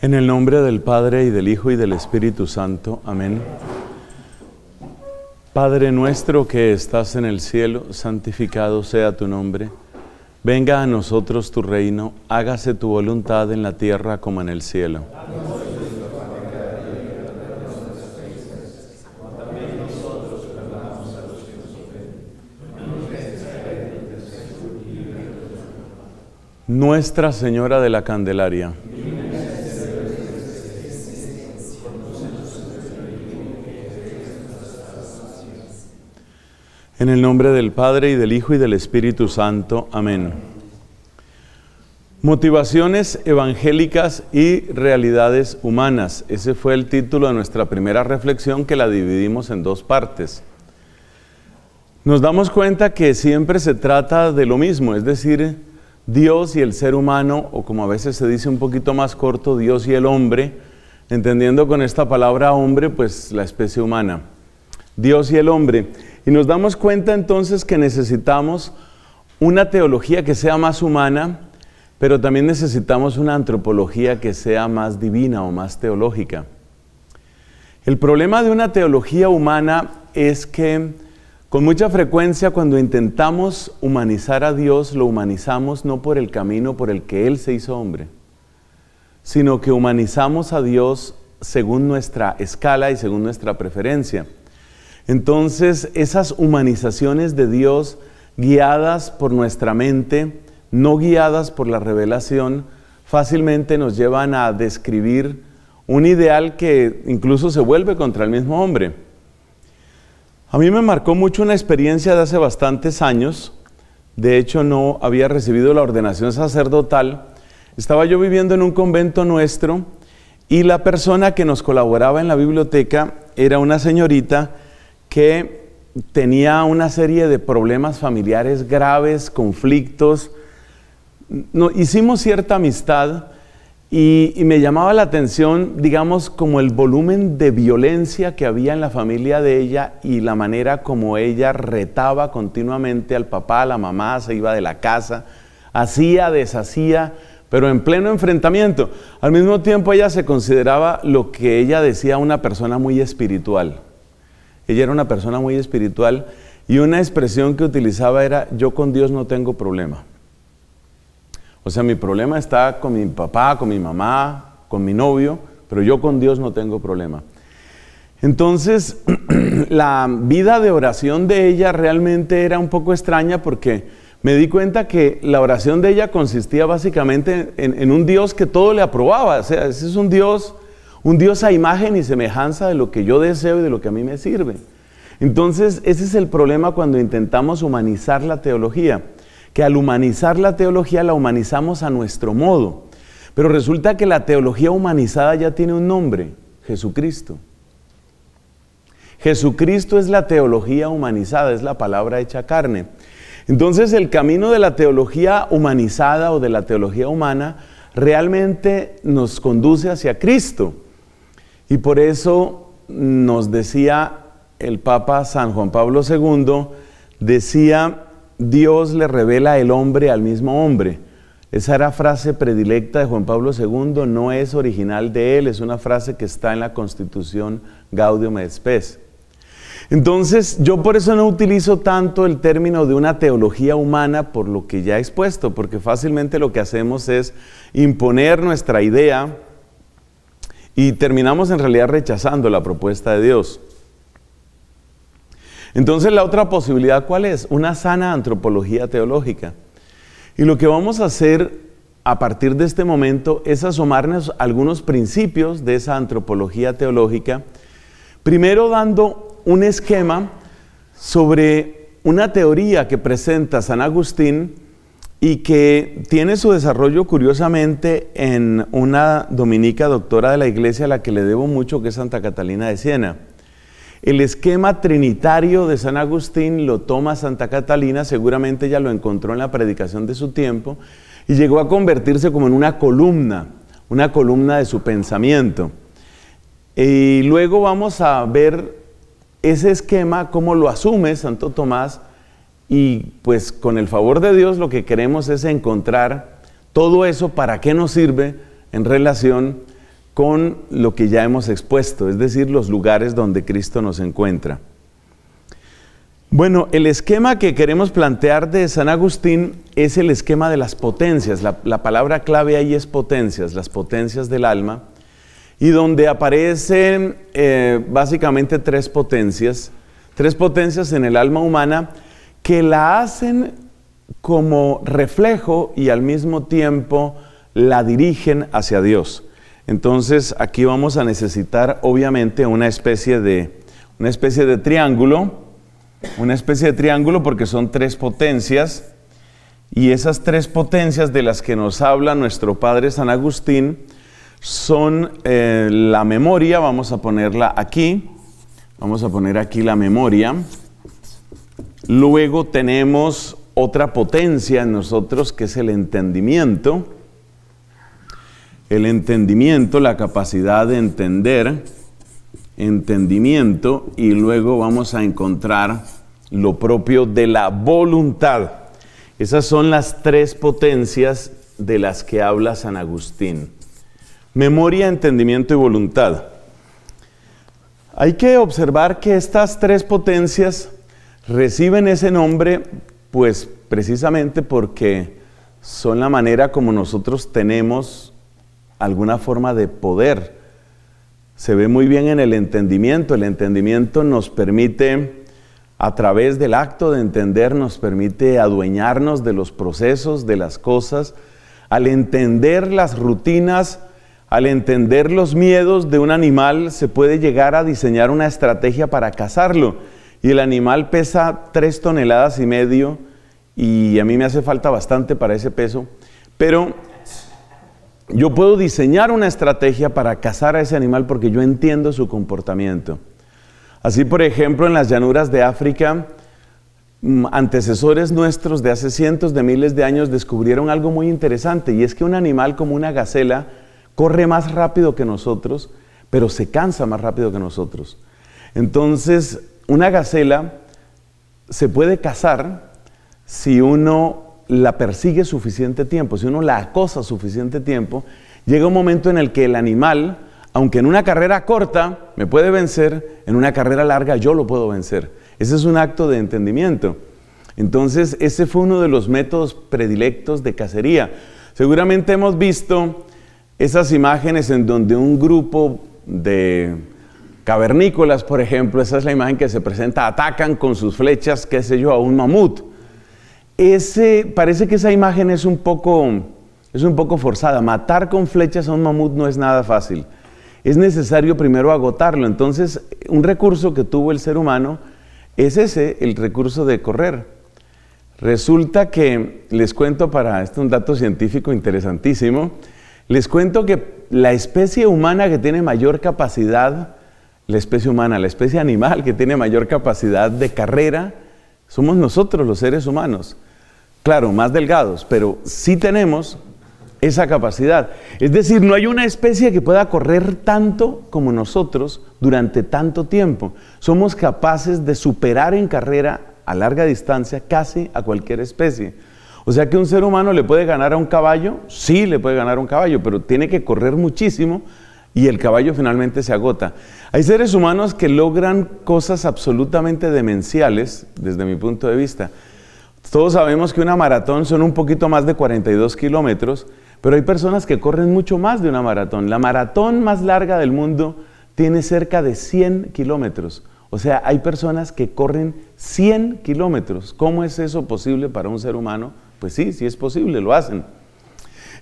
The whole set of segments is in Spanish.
En el nombre del Padre y del Hijo y del Espíritu Santo. Amén. Padre nuestro que estás en el cielo, santificado sea tu nombre. Venga a nosotros tu reino, hágase tu voluntad en la tierra como en el cielo. Nuestra Señora de la Candelaria. En el nombre del Padre y del Hijo y del Espíritu Santo. Amén. Motivaciones evangélicas y realidades humanas. Ese fue el título de nuestra primera reflexión que la dividimos en dos partes. Nos damos cuenta que siempre se trata de lo mismo, es decir, Dios y el ser humano, o como a veces se dice un poquito más corto, Dios y el hombre, entendiendo con esta palabra hombre, pues la especie humana. Dios y el hombre. Y nos damos cuenta entonces que necesitamos una teología que sea más humana, pero también necesitamos una antropología que sea más divina o más teológica. El problema de una teología humana es que con mucha frecuencia cuando intentamos humanizar a Dios, lo humanizamos no por el camino por el que Él se hizo hombre, sino que humanizamos a Dios según nuestra escala y según nuestra preferencia. Entonces, esas humanizaciones de Dios guiadas por nuestra mente, no guiadas por la revelación, fácilmente nos llevan a describir un ideal que incluso se vuelve contra el mismo hombre. A mí me marcó mucho una experiencia de hace bastantes años. De hecho, no había recibido la ordenación sacerdotal. Estaba yo viviendo en un convento nuestro y la persona que nos colaboraba en la biblioteca era una señorita que tenía una serie de problemas familiares graves, conflictos. No, hicimos cierta amistad y, y me llamaba la atención, digamos, como el volumen de violencia que había en la familia de ella y la manera como ella retaba continuamente al papá, a la mamá, se iba de la casa, hacía, deshacía, pero en pleno enfrentamiento. Al mismo tiempo ella se consideraba lo que ella decía una persona muy espiritual. Ella era una persona muy espiritual y una expresión que utilizaba era, yo con Dios no tengo problema. O sea, mi problema está con mi papá, con mi mamá, con mi novio, pero yo con Dios no tengo problema. Entonces, la vida de oración de ella realmente era un poco extraña porque me di cuenta que la oración de ella consistía básicamente en, en un Dios que todo le aprobaba. O sea, ese es un Dios un Dios a imagen y semejanza de lo que yo deseo y de lo que a mí me sirve. Entonces, ese es el problema cuando intentamos humanizar la teología, que al humanizar la teología la humanizamos a nuestro modo. Pero resulta que la teología humanizada ya tiene un nombre, Jesucristo. Jesucristo es la teología humanizada, es la palabra hecha carne. Entonces el camino de la teología humanizada o de la teología humana realmente nos conduce hacia Cristo. Y por eso nos decía el Papa San Juan Pablo II, decía, Dios le revela el hombre al mismo hombre. Esa era frase predilecta de Juan Pablo II, no es original de él, es una frase que está en la Constitución Gaudium et Spes. Entonces, yo por eso no utilizo tanto el término de una teología humana por lo que ya he expuesto, porque fácilmente lo que hacemos es imponer nuestra idea, y terminamos en realidad rechazando la propuesta de Dios. Entonces la otra posibilidad, ¿cuál es? Una sana antropología teológica. Y lo que vamos a hacer a partir de este momento es asomarnos algunos principios de esa antropología teológica, primero dando un esquema sobre una teoría que presenta San Agustín, y que tiene su desarrollo curiosamente en una dominica doctora de la iglesia a la que le debo mucho, que es Santa Catalina de Siena. El esquema trinitario de San Agustín lo toma Santa Catalina, seguramente ella lo encontró en la predicación de su tiempo, y llegó a convertirse como en una columna, una columna de su pensamiento. Y luego vamos a ver ese esquema, cómo lo asume Santo Tomás y pues con el favor de Dios lo que queremos es encontrar todo eso para qué nos sirve en relación con lo que ya hemos expuesto, es decir, los lugares donde Cristo nos encuentra. Bueno, el esquema que queremos plantear de San Agustín es el esquema de las potencias. La, palabra clave ahí es potencias, las potencias del alma, y donde aparecen eh, básicamente tres potencias, tres potencias en el alma humana que la hacen como reflejo y al mismo tiempo la dirigen hacia Dios. Entonces aquí vamos a necesitar obviamente una especie de, una especie de triángulo, una especie de triángulo porque son tres potencias y esas tres potencias de las que nos habla nuestro Padre San Agustín son eh, la memoria, vamos a ponerla aquí, vamos a poner aquí la memoria, Luego tenemos otra potencia en nosotros que es el entendimiento. El entendimiento, la capacidad de entender, entendimiento, y luego vamos a encontrar lo propio de la voluntad. Esas son las tres potencias de las que habla San Agustín. Memoria, entendimiento y voluntad. Hay que observar que estas tres potencias Reciben ese nombre pues precisamente porque son la manera como nosotros tenemos alguna forma de poder. Se ve muy bien en el entendimiento. El entendimiento nos permite, a través del acto de entender, nos permite adueñarnos de los procesos, de las cosas. Al entender las rutinas, al entender los miedos de un animal, se puede llegar a diseñar una estrategia para cazarlo y el animal pesa tres toneladas y medio y a mí me hace falta bastante para ese peso. Pero yo puedo diseñar una estrategia para cazar a ese animal porque yo entiendo su comportamiento. Así, por ejemplo, en las llanuras de África, mm, antecesores nuestros de hace cientos de miles de años descubrieron algo muy interesante y es que un animal como una gacela corre más rápido que nosotros, pero se cansa más rápido que nosotros. Entonces, una gacela se puede cazar si uno la persigue suficiente tiempo, si uno la acosa suficiente tiempo, llega un momento en el que el animal, aunque en una carrera corta me puede vencer, en una carrera larga yo lo puedo vencer. Ese es un acto de entendimiento. Entonces, ese fue uno de los métodos predilectos de cacería. Seguramente hemos visto esas imágenes en donde un grupo de cavernícolas, por ejemplo, esa es la imagen que se presenta, atacan con sus flechas, qué sé yo, a un mamut. Ese, parece que esa imagen es un, poco, es un poco forzada. Matar con flechas a un mamut no es nada fácil. Es necesario primero agotarlo. Entonces, un recurso que tuvo el ser humano es ese, el recurso de correr. Resulta que, les cuento para, esto un dato científico interesantísimo, les cuento que la especie humana que tiene mayor capacidad la especie humana, la especie animal que tiene mayor capacidad de carrera, somos nosotros los seres humanos. Claro, más delgados, pero sí tenemos esa capacidad. Es decir, no hay una especie que pueda correr tanto como nosotros durante tanto tiempo. Somos capaces de superar en carrera a larga distancia casi a cualquier especie. O sea que un ser humano le puede ganar a un caballo, sí le puede ganar a un caballo, pero tiene que correr muchísimo y el caballo finalmente se agota. Hay seres humanos que logran cosas absolutamente demenciales desde mi punto de vista. Todos sabemos que una maratón son un poquito más de 42 kilómetros, pero hay personas que corren mucho más de una maratón. La maratón más larga del mundo tiene cerca de 100 kilómetros. O sea, hay personas que corren 100 kilómetros. ¿Cómo es eso posible para un ser humano? Pues sí, sí es posible, lo hacen.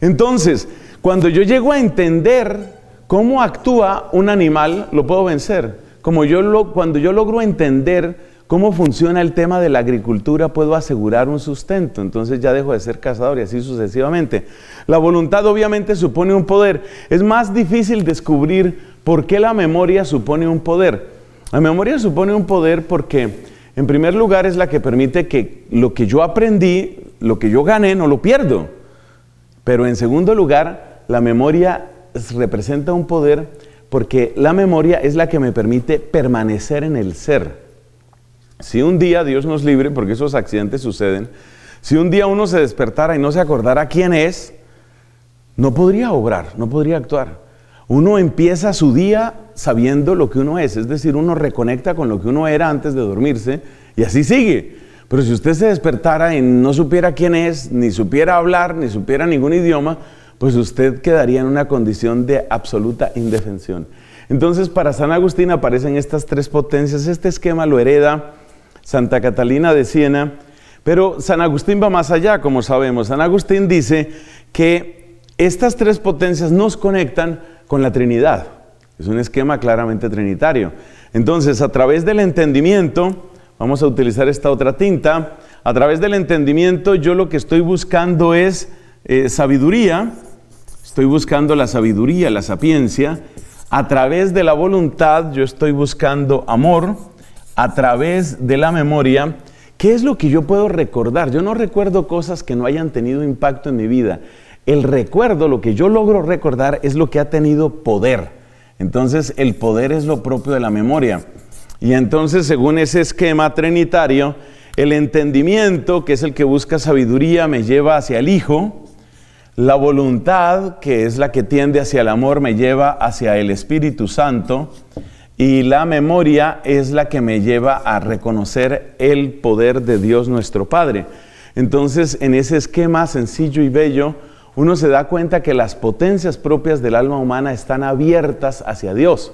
Entonces, cuando yo llego a entender cómo actúa un animal, lo puedo vencer. Como yo cuando yo logro entender cómo funciona el tema de la agricultura, puedo asegurar un sustento. Entonces ya dejo de ser cazador y así sucesivamente. La voluntad obviamente supone un poder. Es más difícil descubrir por qué la memoria supone un poder. La memoria supone un poder porque, en primer lugar, es la que permite que lo que yo aprendí, lo que yo gané, no lo pierdo. Pero en segundo lugar, la memoria representa un poder porque la memoria es la que me permite permanecer en el ser. Si un día Dios nos libre, porque esos accidentes suceden, si un día uno se despertara y no se acordara quién es, no podría obrar, no podría actuar. Uno empieza su día sabiendo lo que uno es, es decir, uno reconecta con lo que uno era antes de dormirse y así sigue. Pero si usted se despertara y no supiera quién es, ni supiera hablar, ni supiera ningún idioma, pues usted quedaría en una condición de absoluta indefensión. Entonces, para San Agustín aparecen estas tres potencias. Este esquema lo hereda Santa Catalina de Siena, pero San Agustín va más allá, como sabemos. San Agustín dice que estas tres potencias nos conectan con la Trinidad. Es un esquema claramente trinitario. Entonces, a través del entendimiento, vamos a utilizar esta otra tinta, a través del entendimiento yo lo que estoy buscando es eh, sabiduría, Estoy buscando la sabiduría, la sapiencia. A través de la voluntad yo estoy buscando amor. A través de la memoria, ¿qué es lo que yo puedo recordar? Yo no recuerdo cosas que no hayan tenido impacto en mi vida. El recuerdo, lo que yo logro recordar es lo que ha tenido poder. Entonces el poder es lo propio de la memoria. Y entonces, según ese esquema trinitario, el entendimiento, que es el que busca sabiduría, me lleva hacia el Hijo, la voluntad, que es la que tiende hacia el amor, me lleva hacia el Espíritu Santo. Y la memoria es la que me lleva a reconocer el poder de Dios nuestro Padre. Entonces, en ese esquema sencillo y bello, uno se da cuenta que las potencias propias del alma humana están abiertas hacia Dios.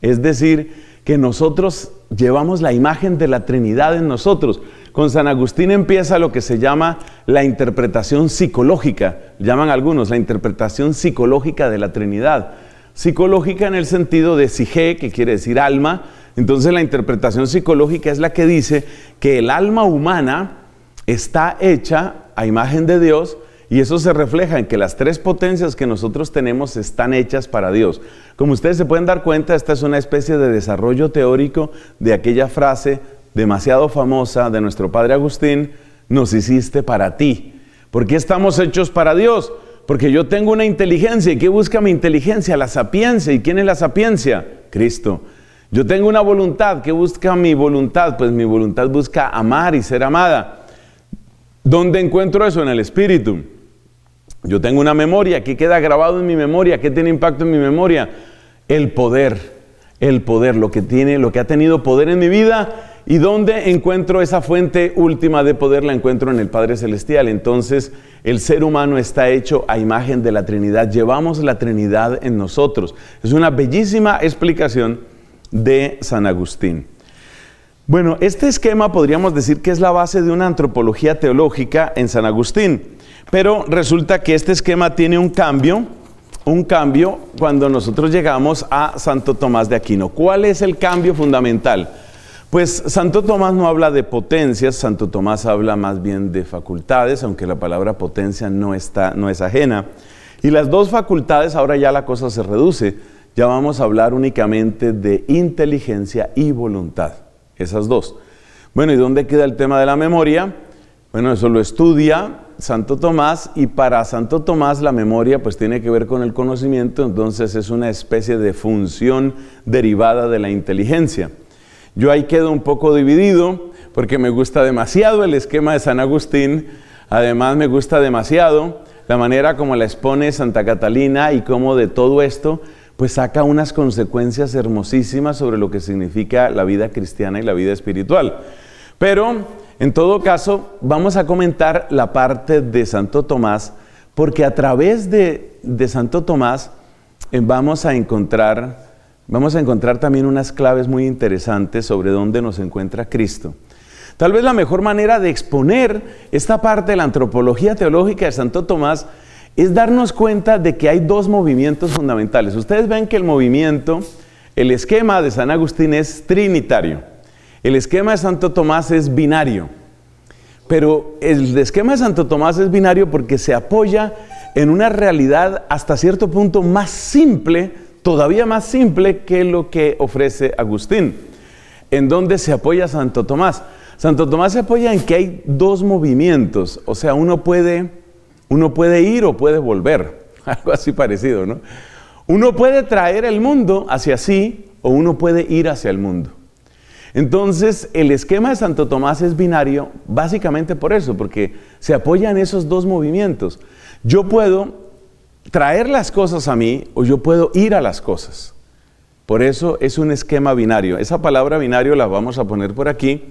Es decir, que nosotros llevamos la imagen de la Trinidad en nosotros. Con San Agustín empieza lo que se llama la interpretación psicológica, llaman algunos la interpretación psicológica de la Trinidad. Psicológica en el sentido de sige, que quiere decir alma. Entonces la interpretación psicológica es la que dice que el alma humana está hecha a imagen de Dios y eso se refleja en que las tres potencias que nosotros tenemos están hechas para Dios. Como ustedes se pueden dar cuenta, esta es una especie de desarrollo teórico de aquella frase demasiado famosa de nuestro Padre Agustín, nos hiciste para ti. ¿Por qué estamos hechos para Dios? Porque yo tengo una inteligencia. ¿Y qué busca mi inteligencia? La sapiencia. ¿Y quién es la sapiencia? Cristo. Yo tengo una voluntad. que busca mi voluntad? Pues mi voluntad busca amar y ser amada. ¿Dónde encuentro eso? En el Espíritu. Yo tengo una memoria. que queda grabado en mi memoria? que tiene impacto en mi memoria? El poder. El poder. Lo que tiene, lo que ha tenido poder en mi vida ¿Y dónde encuentro esa fuente última de poder? La encuentro en el Padre Celestial. Entonces, el ser humano está hecho a imagen de la Trinidad. Llevamos la Trinidad en nosotros. Es una bellísima explicación de San Agustín. Bueno, este esquema podríamos decir que es la base de una antropología teológica en San Agustín, pero resulta que este esquema tiene un cambio, un cambio cuando nosotros llegamos a Santo Tomás de Aquino. ¿Cuál es el cambio fundamental? Pues Santo Tomás no habla de potencias, Santo Tomás habla más bien de facultades, aunque la palabra potencia no, está, no es ajena. Y las dos facultades, ahora ya la cosa se reduce, ya vamos a hablar únicamente de inteligencia y voluntad, esas dos. Bueno, ¿y dónde queda el tema de la memoria? Bueno, eso lo estudia Santo Tomás y para Santo Tomás la memoria pues tiene que ver con el conocimiento, entonces es una especie de función derivada de la inteligencia. Yo ahí quedo un poco dividido porque me gusta demasiado el esquema de San Agustín, además me gusta demasiado la manera como la expone Santa Catalina y cómo de todo esto pues saca unas consecuencias hermosísimas sobre lo que significa la vida cristiana y la vida espiritual. Pero en todo caso vamos a comentar la parte de Santo Tomás porque a través de, Santo Tomás eh, vamos a encontrar vamos a encontrar también unas claves muy interesantes sobre dónde nos encuentra Cristo. Tal vez la mejor manera de exponer esta parte de la antropología teológica de Santo Tomás es darnos cuenta de que hay dos movimientos fundamentales. Ustedes ven que el movimiento, el esquema de San Agustín es trinitario. El esquema de Santo Tomás es binario. Pero el esquema de Santo Tomás es binario porque se apoya en una realidad hasta cierto punto más simple todavía más simple que lo que ofrece Agustín, en donde se apoya Santo Tomás. Santo Tomás se apoya en que hay dos movimientos, o sea, uno puede, uno puede ir o puede volver, algo así parecido, ¿no? Uno puede traer el mundo hacia sí o uno puede ir hacia el mundo. Entonces, el esquema de Santo Tomás es binario básicamente por eso, porque se apoya en esos dos movimientos. Yo puedo traer las cosas a mí o yo puedo ir a las cosas. Por eso es un esquema binario. Esa palabra binario la vamos a poner por aquí.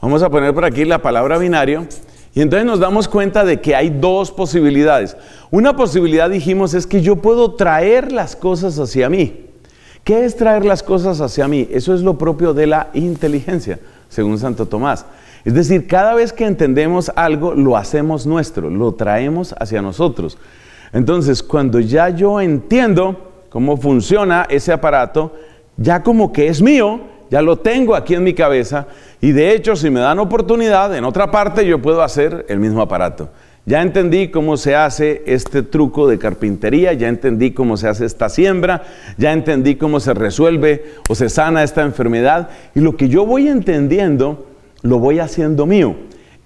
Vamos a poner por aquí la palabra binario. Y entonces nos damos cuenta de que hay dos posibilidades. Una posibilidad, dijimos, es que yo puedo traer las cosas hacia mí. ¿Qué es traer las cosas hacia mí? Eso es lo propio de la inteligencia, según Santo Tomás. Es decir, cada vez que entendemos algo, lo hacemos nuestro, lo traemos hacia nosotros. Entonces, cuando ya yo entiendo cómo funciona ese aparato, ya como que es mío, ya lo tengo aquí en mi cabeza y de hecho si me dan oportunidad en otra parte yo puedo hacer el mismo aparato. Ya entendí cómo se hace este truco de carpintería, ya entendí cómo se hace esta siembra, ya entendí cómo se resuelve o se sana esta enfermedad y lo que yo voy entendiendo lo voy haciendo mío.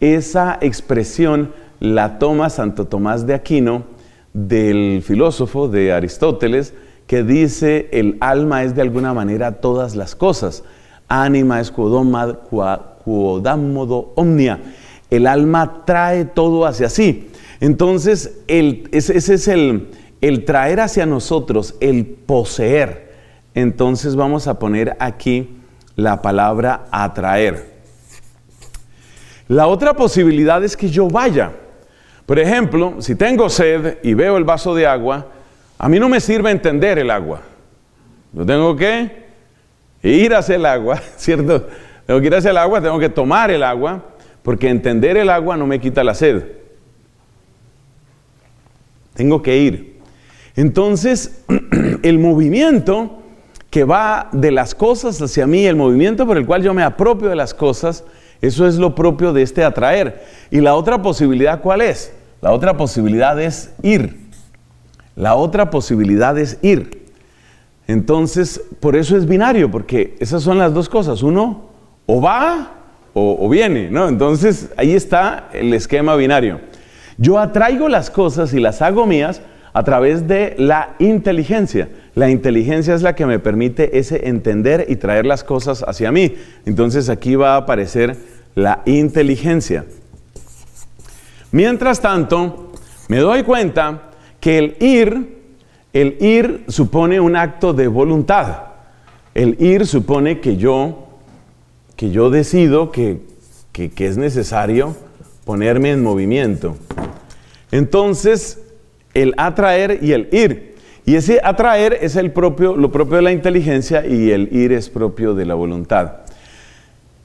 Esa expresión la toma Santo Tomás de Aquino del filósofo de Aristóteles que dice el alma es de alguna manera todas las cosas. Anima es quodamodo omnia. El alma trae todo hacia sí. Entonces, ese, es el, el traer hacia nosotros, el poseer. Entonces vamos a poner aquí la palabra atraer. La otra posibilidad es que yo vaya. Por ejemplo, si tengo sed y veo el vaso de agua, a mí no me sirve entender el agua. Yo tengo que ir hacia el agua, ¿cierto? Tengo que ir hacia el agua, tengo que tomar el agua, porque entender el agua no me quita la sed. Tengo que ir. Entonces, el movimiento que va de las cosas hacia mí, el movimiento por el cual yo me apropio de las cosas, eso es lo propio de este atraer. ¿Y la otra posibilidad cuál es? La otra posibilidad es ir. La otra posibilidad es ir. Entonces, por eso es binario, porque esas son las dos cosas. Uno o va o, viene, ¿no? Entonces, ahí está el esquema binario. Yo atraigo las cosas y las hago mías a través de la inteligencia. La inteligencia es la que me permite ese entender y traer las cosas hacia mí. Entonces aquí va a aparecer la inteligencia. Mientras tanto, me doy cuenta que el ir, el ir supone un acto de voluntad. El ir supone que yo, que yo decido que, que es necesario ponerme en movimiento. Entonces, el atraer y el ir y ese atraer es el propio, lo propio de la inteligencia y el ir es propio de la voluntad.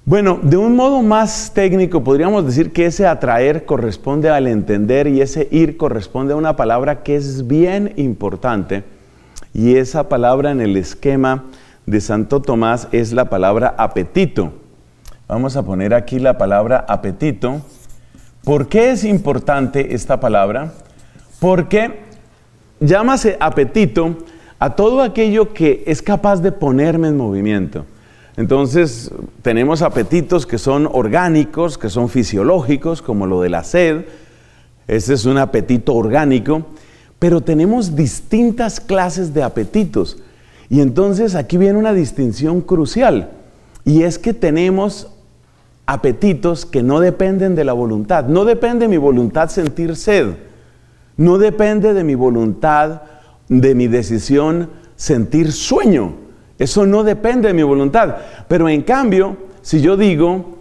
Bueno, de un modo más técnico podríamos decir que ese atraer corresponde al entender y ese ir corresponde a una palabra que es bien importante y esa palabra en el esquema de Santo Tomás es la palabra apetito. Vamos a poner aquí la palabra apetito. ¿Por qué es importante esta palabra? Porque llámase apetito a todo aquello que es capaz de ponerme en movimiento. Entonces, tenemos apetitos que son orgánicos, que son fisiológicos, como lo de la sed. Ese es un apetito orgánico. Pero tenemos distintas clases de apetitos. Y entonces aquí viene una distinción crucial. Y es que tenemos apetitos que no dependen de la voluntad. No depende mi voluntad sentir sed no depende de mi voluntad, de mi decisión sentir sueño. Eso no depende de mi voluntad. Pero en cambio, si yo digo,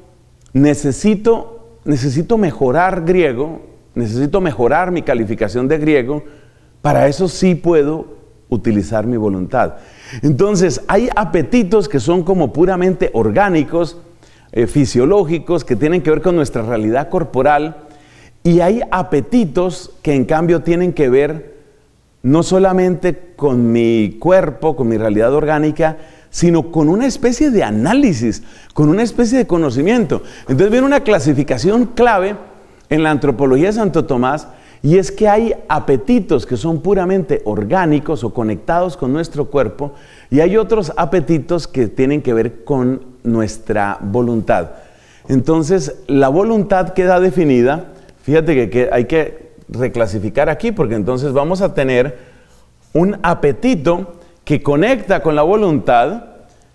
necesito, necesito mejorar griego, necesito mejorar mi calificación de griego, para eso sí puedo utilizar mi voluntad. Entonces, hay apetitos que son como puramente orgánicos, eh, fisiológicos, que tienen que ver con nuestra realidad corporal, y hay apetitos que en cambio tienen que ver no solamente con mi cuerpo, con mi realidad orgánica, sino con una especie de análisis, con una especie de conocimiento. Entonces viene una clasificación clave en la antropología de Santo Tomás y es que hay apetitos que son puramente orgánicos o conectados con nuestro cuerpo y hay otros apetitos que tienen que ver con nuestra voluntad. Entonces la voluntad queda definida Fíjate que, hay que reclasificar aquí porque entonces vamos a tener un apetito que conecta con la voluntad.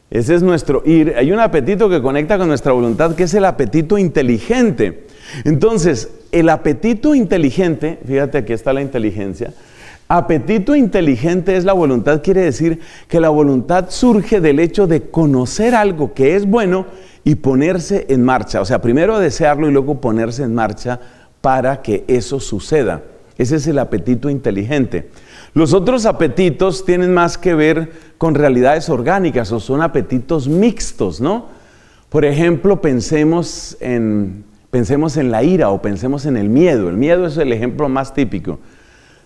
Ese es nuestro ir. Hay un apetito que conecta con nuestra voluntad, que es el apetito inteligente. Entonces, el apetito inteligente, fíjate aquí está la inteligencia, Apetito inteligente es la voluntad, quiere decir que la voluntad surge del hecho de conocer algo que es bueno y ponerse en marcha. O sea, primero desearlo y luego ponerse en marcha para que eso suceda. Ese es el apetito inteligente. Los otros apetitos tienen más que ver con realidades orgánicas o son apetitos mixtos, ¿no? Por ejemplo, pensemos en, pensemos en la ira o pensemos en el miedo. El miedo es el ejemplo más típico.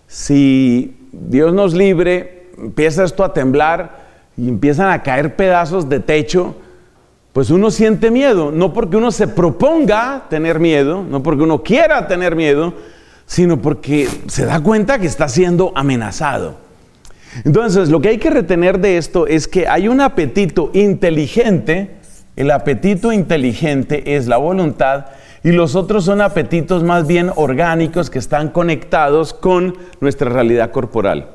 Si Dios nos libre, empieza esto a temblar y empiezan a caer pedazos de techo, pues uno siente miedo, no porque uno se proponga tener miedo, no porque uno quiera tener miedo, sino porque se da cuenta que está siendo amenazado. Entonces, lo que hay que retener de esto es que hay un apetito inteligente, el apetito inteligente es la voluntad, y los otros son apetitos más bien orgánicos que están conectados con nuestra realidad corporal.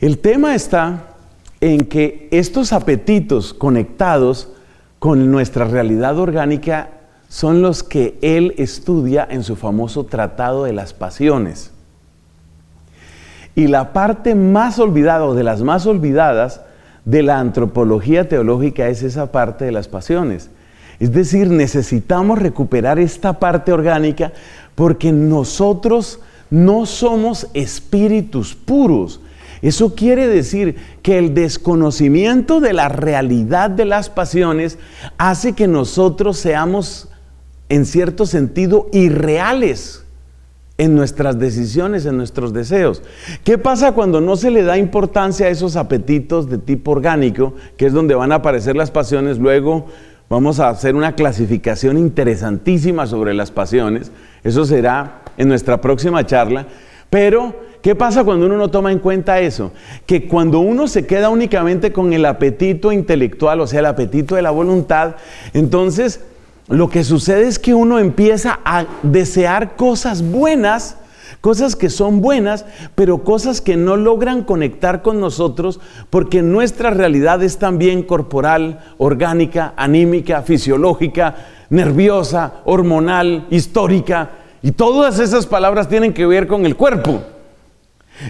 El tema está en que estos apetitos conectados con nuestra realidad orgánica son los que él estudia en su famoso Tratado de las Pasiones. Y la parte más olvidada o de las más olvidadas de la antropología teológica es esa parte de las pasiones. Es decir, necesitamos recuperar esta parte orgánica porque nosotros no somos espíritus puros, eso quiere decir que el desconocimiento de la realidad de las pasiones hace que nosotros seamos, en cierto sentido, irreales en nuestras decisiones, en nuestros deseos. ¿Qué pasa cuando no se le da importancia a esos apetitos de tipo orgánico, que es donde van a aparecer las pasiones? Luego vamos a hacer una clasificación interesantísima sobre las pasiones. Eso será en nuestra próxima charla. Pero, ¿qué pasa cuando uno no toma en cuenta eso? Que cuando uno se queda únicamente con el apetito intelectual, o sea, el apetito de la voluntad, entonces lo que sucede es que uno empieza a desear cosas buenas, cosas que son buenas, pero cosas que no logran conectar con nosotros porque nuestra realidad es también corporal, orgánica, anímica, fisiológica, nerviosa, hormonal, histórica. Y todas esas palabras tienen que ver con el cuerpo.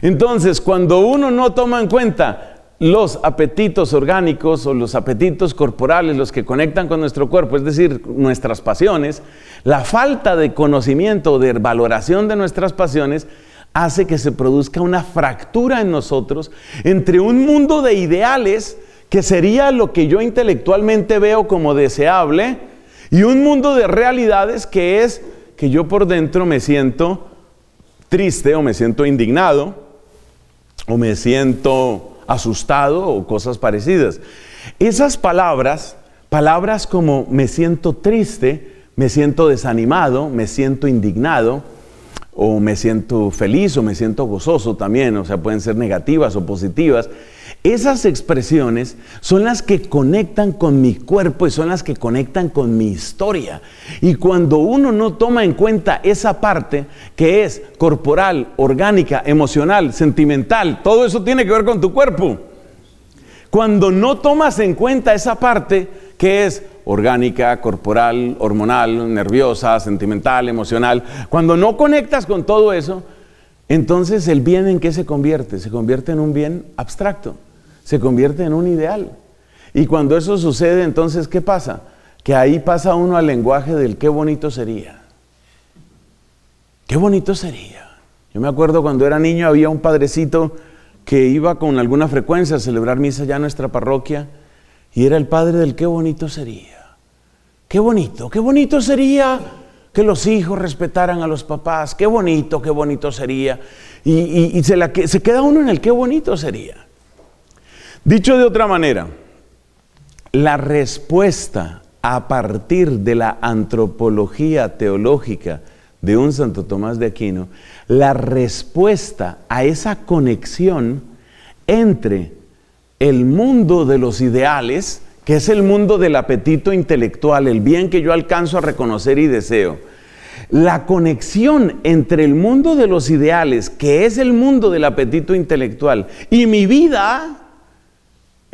Entonces, cuando uno no toma en cuenta los apetitos orgánicos o los apetitos corporales, los que conectan con nuestro cuerpo, es decir, nuestras pasiones, la falta de conocimiento, o de valoración de nuestras pasiones, hace que se produzca una fractura en nosotros entre un mundo de ideales que sería lo que yo intelectualmente veo como deseable y un mundo de realidades que es que yo por dentro me siento triste o me siento indignado o me siento asustado o cosas parecidas. Esas palabras, palabras como me siento triste, me siento desanimado, me siento indignado o me siento feliz o me siento gozoso también, o sea, pueden ser negativas o positivas. Esas expresiones son las que conectan con mi cuerpo y son las que conectan con mi historia. Y cuando uno no toma en cuenta esa parte que es corporal, orgánica, emocional, sentimental, todo eso tiene que ver con tu cuerpo. Cuando no tomas en cuenta esa parte que es orgánica, corporal, hormonal, nerviosa, sentimental, emocional, cuando no conectas con todo eso, entonces el bien en qué se convierte? Se convierte en un bien abstracto se convierte en un ideal. Y cuando eso sucede, entonces, ¿qué pasa? Que ahí pasa uno al lenguaje del qué bonito sería. Qué bonito sería. Yo me acuerdo cuando era niño había un padrecito que iba con alguna frecuencia a celebrar misa ya en nuestra parroquia y era el padre del qué bonito sería. Qué bonito, qué bonito sería que los hijos respetaran a los papás, qué bonito, qué bonito sería. Y, se, se queda uno en el qué bonito sería. Dicho de otra manera, la respuesta a partir de la antropología teológica de un Santo Tomás de Aquino, la respuesta a esa conexión entre el mundo de los ideales, que es el mundo del apetito intelectual, el bien que yo alcanzo a reconocer y deseo. La conexión entre el mundo de los ideales, que es el mundo del apetito intelectual, y mi vida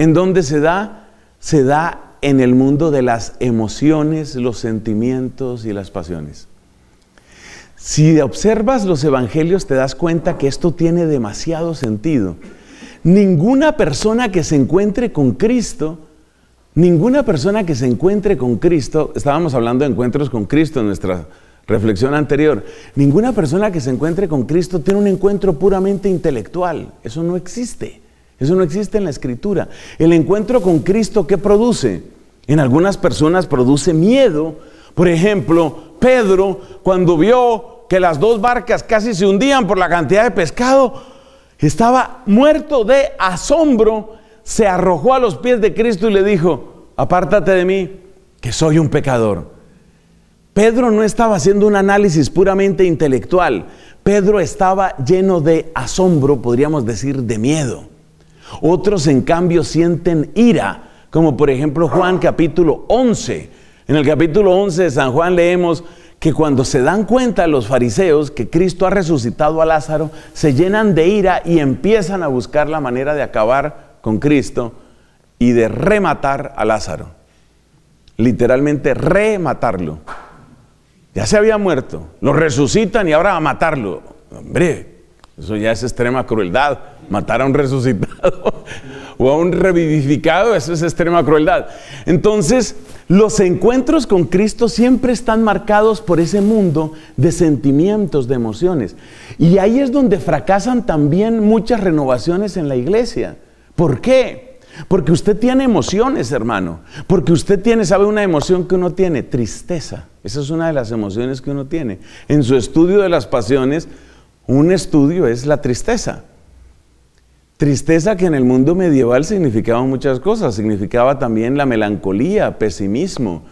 ¿En dónde se da? Se da en el mundo de las emociones, los sentimientos y las pasiones. Si observas los evangelios te das cuenta que esto tiene demasiado sentido. Ninguna persona que se encuentre con Cristo, ninguna persona que se encuentre con Cristo, estábamos hablando de encuentros con Cristo en nuestra reflexión anterior, ninguna persona que se encuentre con Cristo tiene un encuentro puramente intelectual, eso no existe. Eso no existe en la escritura. El encuentro con Cristo, ¿qué produce? En algunas personas produce miedo. Por ejemplo, Pedro, cuando vio que las dos barcas casi se hundían por la cantidad de pescado, estaba muerto de asombro, se arrojó a los pies de Cristo y le dijo, apártate de mí, que soy un pecador. Pedro no estaba haciendo un análisis puramente intelectual, Pedro estaba lleno de asombro, podríamos decir, de miedo. Otros, en cambio, sienten ira, como por ejemplo Juan capítulo 11. En el capítulo 11 de San Juan leemos que cuando se dan cuenta los fariseos que Cristo ha resucitado a Lázaro, se llenan de ira y empiezan a buscar la manera de acabar con Cristo y de rematar a Lázaro. Literalmente rematarlo. Ya se había muerto, lo resucitan y ahora a matarlo. Hombre, eso ya es extrema crueldad. Matar a un resucitado o a un revivificado, eso es extrema crueldad. Entonces, los encuentros con Cristo siempre están marcados por ese mundo de sentimientos, de emociones. Y ahí es donde fracasan también muchas renovaciones en la iglesia. ¿Por qué? Porque usted tiene emociones, hermano. Porque usted tiene, ¿sabe una emoción que uno tiene? Tristeza. Esa es una de las emociones que uno tiene. En su estudio de las pasiones, un estudio es la tristeza. Tristeza que en el mundo medieval significaba muchas cosas, significaba también la melancolía, pesimismo,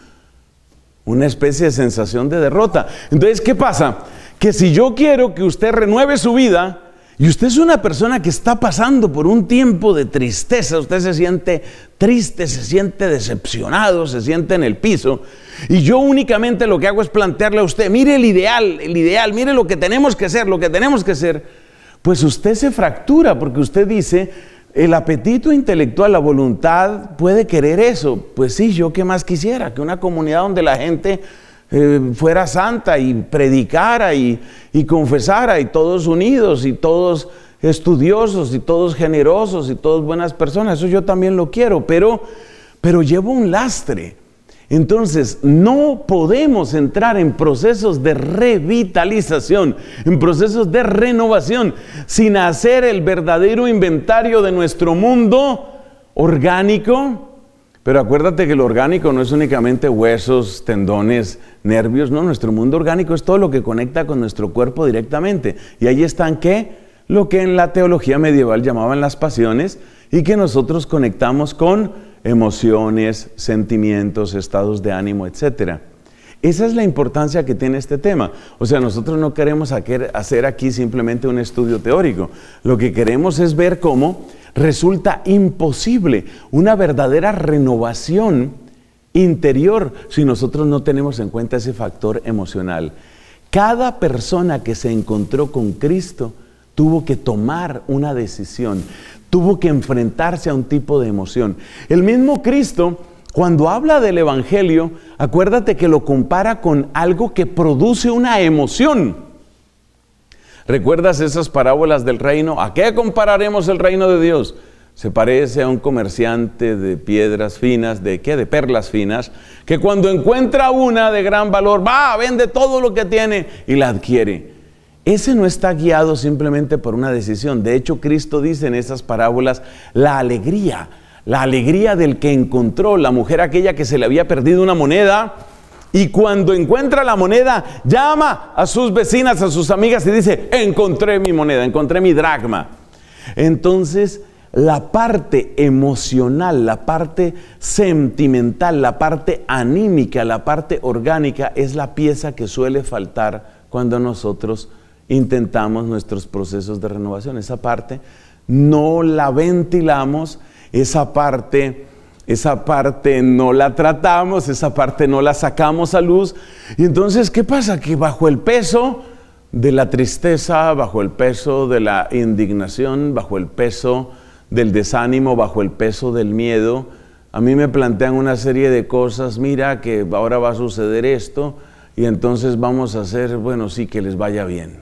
una especie de sensación de derrota. Entonces, ¿qué pasa? Que si yo quiero que usted renueve su vida, y usted es una persona que está pasando por un tiempo de tristeza, usted se siente triste, se siente decepcionado, se siente en el piso, y yo únicamente lo que hago es plantearle a usted, mire el ideal, el ideal, mire lo que tenemos que hacer, lo que tenemos que hacer, pues usted se fractura porque usted dice, el apetito intelectual, la voluntad puede querer eso, pues sí, yo qué más quisiera, que una comunidad donde la gente eh, fuera santa y predicara y, confesara y todos unidos y todos estudiosos y todos generosos y todos buenas personas. Eso yo también lo quiero, pero, pero llevo un lastre. Entonces, no podemos entrar en procesos de revitalización, en procesos de renovación, sin hacer el verdadero inventario de nuestro mundo orgánico, pero acuérdate que lo orgánico no es únicamente huesos, tendones, nervios, no, nuestro mundo orgánico es todo lo que conecta con nuestro cuerpo directamente. Y ahí están qué? Lo que en la teología medieval llamaban las pasiones y que nosotros conectamos con emociones, sentimientos, estados de ánimo, etcétera. Esa es la importancia que tiene este tema. O sea, nosotros no queremos hacer aquí simplemente un estudio teórico. Lo que queremos es ver cómo resulta imposible una verdadera renovación interior si nosotros no tenemos en cuenta ese factor emocional. Cada persona que se encontró con Cristo tuvo que tomar una decisión, tuvo que enfrentarse a un tipo de emoción. El mismo Cristo, cuando habla del Evangelio, acuérdate que lo compara con algo que produce una emoción. ¿Recuerdas esas parábolas del reino? ¿A qué compararemos el reino de Dios? Se parece a un comerciante de piedras finas, ¿de qué? De perlas finas, que cuando encuentra una de gran valor, va, vende todo lo que tiene y la adquiere. Ese no está guiado simplemente por una decisión. De hecho, Cristo dice en esas parábolas la alegría, la alegría del que encontró la mujer aquella que se le había perdido una moneda y cuando encuentra la moneda, llama a sus vecinas, a sus amigas y dice, encontré mi moneda, encontré mi dracma. Entonces, la parte emocional, la parte sentimental, la parte anímica, la parte orgánica es la pieza que suele faltar cuando nosotros intentamos nuestros procesos de renovación. Esa parte no la ventilamos, esa parte esa parte no la tratamos, esa parte no la sacamos a luz. Y entonces, ¿qué pasa? Que bajo el peso de la tristeza, bajo el peso de la indignación, bajo el peso del desánimo, bajo el peso del miedo, a mí me plantean una serie de cosas, mira que ahora va a suceder esto y entonces vamos a hacer, bueno, sí, que les vaya bien.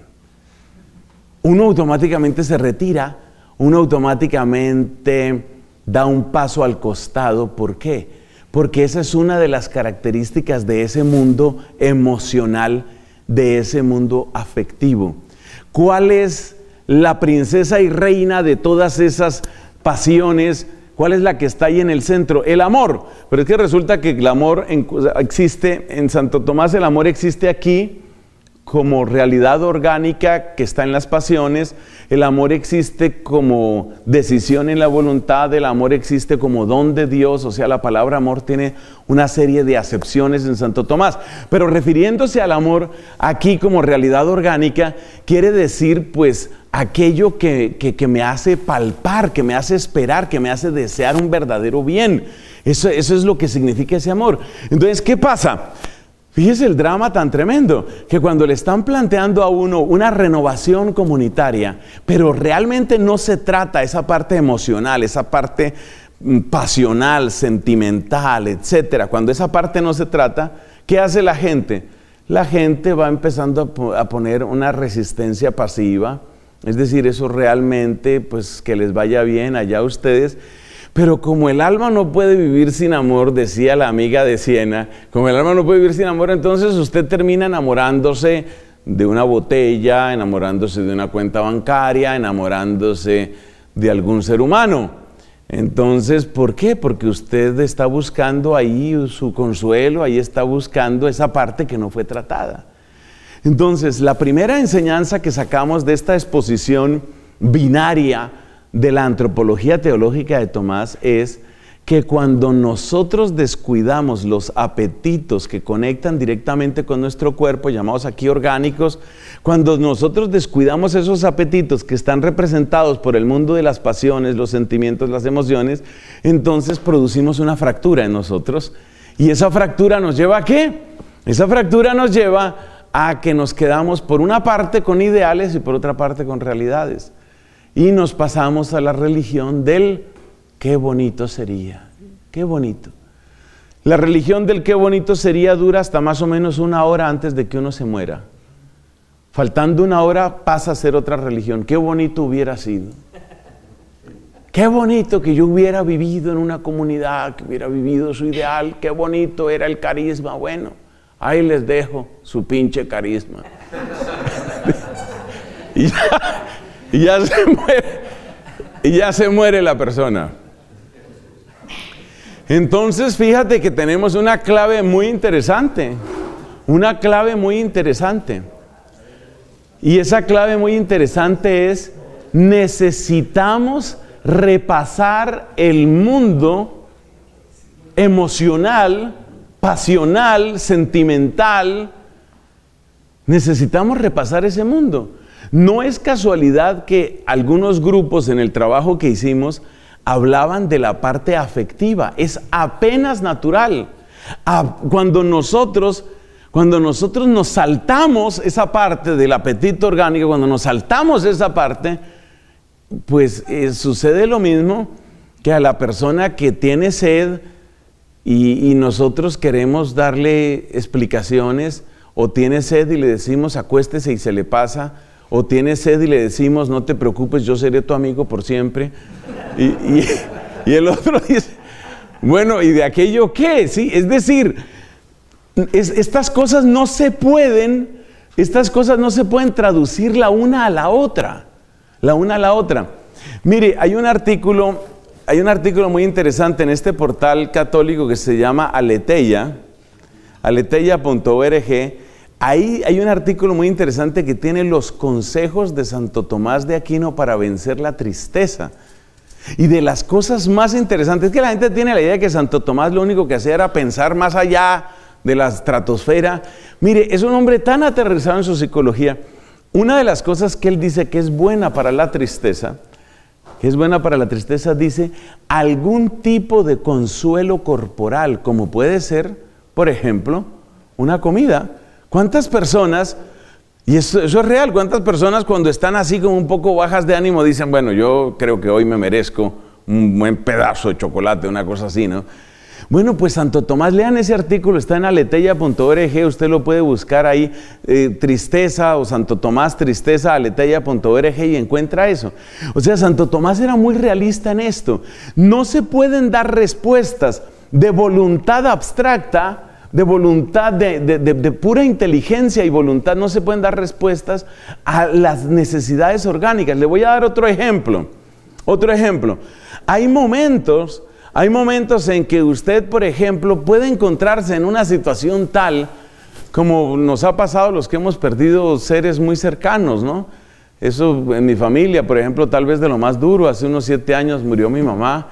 Uno automáticamente se retira, uno automáticamente da un paso al costado. ¿Por qué? Porque esa es una de las características de ese mundo emocional, de ese mundo afectivo. ¿Cuál es la princesa y reina de todas esas pasiones? ¿Cuál es la que está ahí en el centro? El amor. Pero es que resulta que el amor existe en Santo Tomás, el amor existe aquí como realidad orgánica que está en las pasiones, el amor existe como decisión en la voluntad, el amor existe como don de Dios, o sea, la palabra amor tiene una serie de acepciones en Santo Tomás. Pero refiriéndose al amor aquí como realidad orgánica, quiere decir pues aquello que, me hace palpar, que me hace esperar, que me hace desear un verdadero bien. Eso, eso es lo que significa ese amor. Entonces, ¿qué pasa? Fíjese el drama tan tremendo, que cuando le están planteando a uno una renovación comunitaria, pero realmente no se trata esa parte emocional, esa parte mm, pasional, sentimental, etcétera. Cuando esa parte no se trata, ¿qué hace la gente? La gente va empezando a poner una resistencia pasiva, es decir, eso realmente, pues que les vaya bien allá a ustedes, pero como el alma no puede vivir sin amor, decía la amiga de Siena, como el alma no puede vivir sin amor, entonces usted termina enamorándose de una botella, enamorándose de una cuenta bancaria, enamorándose de algún ser humano. Entonces, ¿por qué? Porque usted está buscando ahí su consuelo, ahí está buscando esa parte que no fue tratada. Entonces, la primera enseñanza que sacamos de esta exposición binaria, de la antropología teológica de Tomás es que cuando nosotros descuidamos los apetitos que conectan directamente con nuestro cuerpo, llamados aquí orgánicos, cuando nosotros descuidamos esos apetitos que están representados por el mundo de las pasiones, los sentimientos, las emociones, entonces producimos una fractura en nosotros. ¿Y esa fractura nos lleva a qué? Esa fractura nos lleva a que nos quedamos por una parte con ideales y por otra parte con realidades. Y nos pasamos a la religión del qué bonito sería, qué bonito. La religión del qué bonito sería dura hasta más o menos una hora antes de que uno se muera. Faltando una hora pasa a ser otra religión. Qué bonito hubiera sido. Qué bonito que yo hubiera vivido en una comunidad, que hubiera vivido su ideal, qué bonito era el carisma. Bueno, ahí les dejo su pinche carisma. y ya se muere, ya se muere la persona. Entonces, fíjate que tenemos una clave muy interesante, una clave muy interesante. Y esa clave muy interesante es, necesitamos repasar el mundo emocional, pasional, sentimental. Necesitamos repasar ese mundo. No es casualidad que algunos grupos en el trabajo que hicimos hablaban de la parte afectiva. Es apenas natural. Cuando nosotros, cuando nosotros nos saltamos esa parte del apetito orgánico, cuando nos saltamos esa parte, pues eh, sucede lo mismo que a la persona que tiene sed y, y nosotros queremos darle explicaciones o tiene sed y le decimos acuéstese y se le pasa o tiene sed y le decimos, no te preocupes, yo seré tu amigo por siempre. Y, el otro dice, bueno, ¿y de aquello qué? ¿Sí? Es decir, estas cosas no se pueden, estas cosas no se pueden traducir la una a la otra, la una a la otra. Mire, hay un artículo, hay un artículo muy interesante en este portal católico que se llama Aleteia, Aleteya.org. Ahí hay un artículo muy interesante que tiene los consejos de Santo Tomás de Aquino para vencer la tristeza. Y de las cosas más interesantes, es que la gente tiene la idea de que Santo Tomás lo único que hacía era pensar más allá de la estratosfera. Mire, es un hombre tan aterrizado en su psicología. Una de las cosas que él dice que es buena para la tristeza, que es buena para la tristeza, dice algún tipo de consuelo corporal, como puede ser, por ejemplo, una comida ¿Cuántas personas, y eso, es real, cuántas personas cuando están así como un poco bajas de ánimo dicen, bueno, yo creo que hoy me merezco un buen pedazo de chocolate, una cosa así, ¿no? Bueno, pues Santo Tomás, lean ese artículo, está en aletella.org, usted lo puede buscar ahí, eh, tristeza o Santo Tomás, tristeza, aletella.org y encuentra eso. O sea, Santo Tomás era muy realista en esto. No se pueden dar respuestas de voluntad abstracta de voluntad, de, pura inteligencia y voluntad, no se pueden dar respuestas a las necesidades orgánicas. Le voy a dar otro ejemplo. Otro ejemplo. Hay momentos, hay momentos en que usted, por ejemplo, puede encontrarse en una situación tal como nos ha pasado a los que hemos perdido seres muy cercanos, ¿no? Eso en mi familia, por ejemplo, tal vez de lo más duro, hace unos siete años murió mi mamá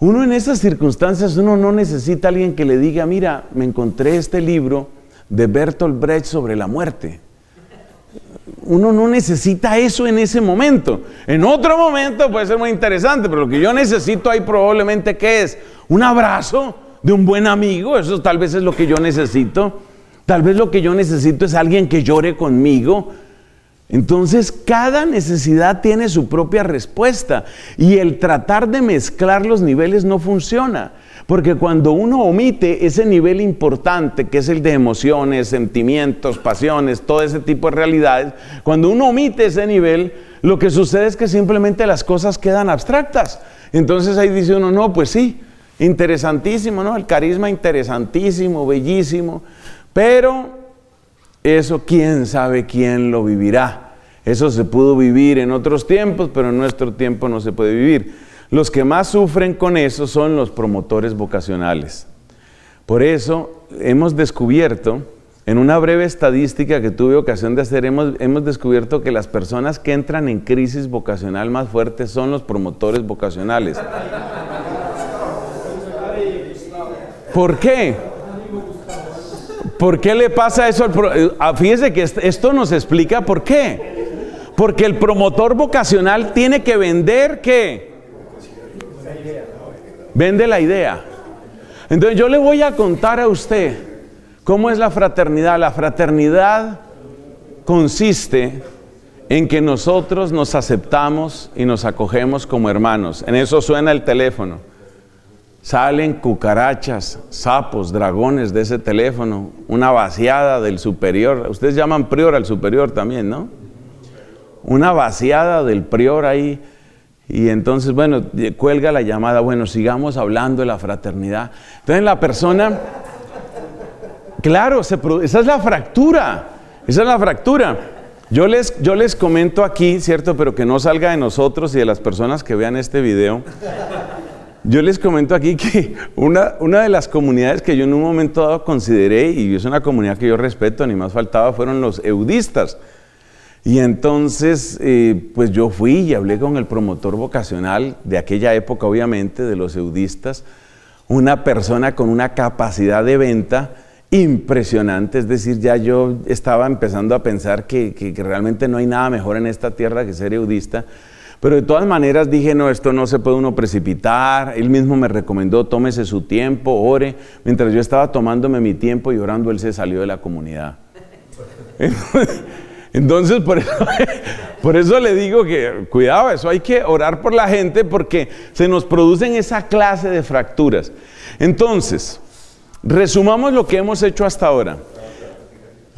uno en esas circunstancias, uno no necesita a alguien que le diga, mira, me encontré este libro de Bertolt Brecht sobre la muerte. Uno no necesita eso en ese momento. En otro momento puede ser muy interesante, pero lo que yo necesito ahí probablemente que es un abrazo de un buen amigo, eso tal vez es lo que yo necesito. Tal vez lo que yo necesito es alguien que llore conmigo, entonces, cada necesidad tiene su propia respuesta y el tratar de mezclar los niveles no funciona, porque cuando uno omite ese nivel importante que es el de emociones, sentimientos, pasiones, todo ese tipo de realidades, cuando uno omite ese nivel, lo que sucede es que simplemente las cosas quedan abstractas. Entonces ahí dice uno, no, pues sí, interesantísimo, ¿no? El carisma interesantísimo, bellísimo, pero eso quién sabe quién lo vivirá. Eso se pudo vivir en otros tiempos, pero en nuestro tiempo no se puede vivir. Los que más sufren con eso son los promotores vocacionales. Por eso hemos descubierto, en una breve estadística que tuve ocasión de hacer, hemos, descubierto que las personas que entran en crisis vocacional más fuerte son los promotores vocacionales. ¿Por qué? ¿Por qué le pasa eso al ah, Fíjese que esto nos explica por qué. Porque el promotor vocacional tiene que vender qué? Vende la idea. Entonces yo le voy a contar a usted cómo es la fraternidad. La fraternidad consiste en que nosotros nos aceptamos y nos acogemos como hermanos. En eso suena el teléfono. Salen cucarachas, sapos, dragones de ese teléfono, una vaciada del superior. Ustedes llaman prior al superior también, ¿no? Una vaciada del prior ahí. Y entonces, bueno, cuelga la llamada, bueno, sigamos hablando de la fraternidad. Entonces la persona, claro, esa es la fractura, esa es la fractura. Yo les, yo les comento aquí, ¿cierto? Pero que no salga de nosotros y de las personas que vean este video. Yo les comento aquí que una, de las comunidades que yo en un momento dado consideré, y es una comunidad que yo respeto, ni más faltaba, fueron los eudistas. Y entonces, eh, pues yo fui y hablé con el promotor vocacional de aquella época, obviamente, de los eudistas, una persona con una capacidad de venta impresionante, es decir, ya yo estaba empezando a pensar que realmente no hay nada mejor en esta tierra que ser eudista. Pero de todas maneras dije, no, esto no se puede uno precipitar. Él mismo me recomendó, tómese su tiempo, ore. Mientras yo estaba tomándome mi tiempo y orando, él se salió de la comunidad. Entonces, por eso, le digo que cuidado, eso hay que orar por la gente porque se nos producen esa clase de fracturas. Entonces, resumamos lo que hemos hecho hasta ahora.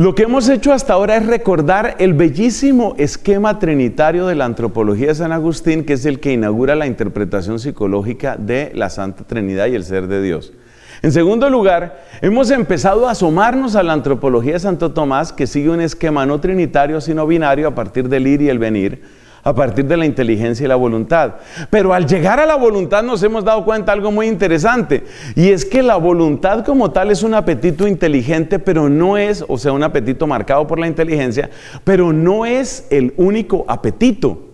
Lo que hemos hecho hasta ahora es recordar el bellísimo esquema trinitario de la antropología de San Agustín, que es el que inaugura la interpretación psicológica de la Santa Trinidad y el ser de Dios. En segundo lugar, hemos empezado a asomarnos a la antropología de Santo Tomás, que sigue un esquema no trinitario, sino binario a partir del ir y el venir a partir de la inteligencia y la voluntad. Pero al llegar a la voluntad nos hemos dado cuenta de algo muy interesante, y es que la voluntad como tal es un apetito inteligente, pero no es, o sea, un apetito marcado por la inteligencia, pero no es el único apetito.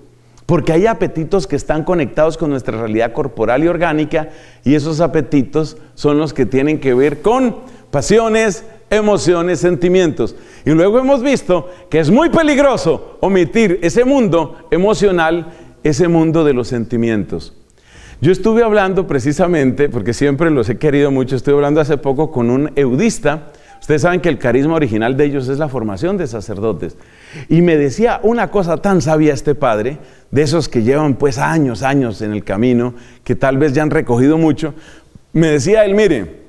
Porque hay apetitos que están conectados con nuestra realidad corporal y orgánica y esos apetitos son los que tienen que ver con pasiones, emociones, sentimientos. Y luego hemos visto que es muy peligroso omitir ese mundo emocional, ese mundo de los sentimientos. Yo estuve hablando precisamente, porque siempre los he querido mucho, estuve hablando hace poco con un eudista. Ustedes saben que el carisma original de ellos es la formación de sacerdotes. Y me decía una cosa tan sabia este padre, de esos que llevan pues años, años en el camino, que tal vez ya han recogido mucho. Me decía él, mire,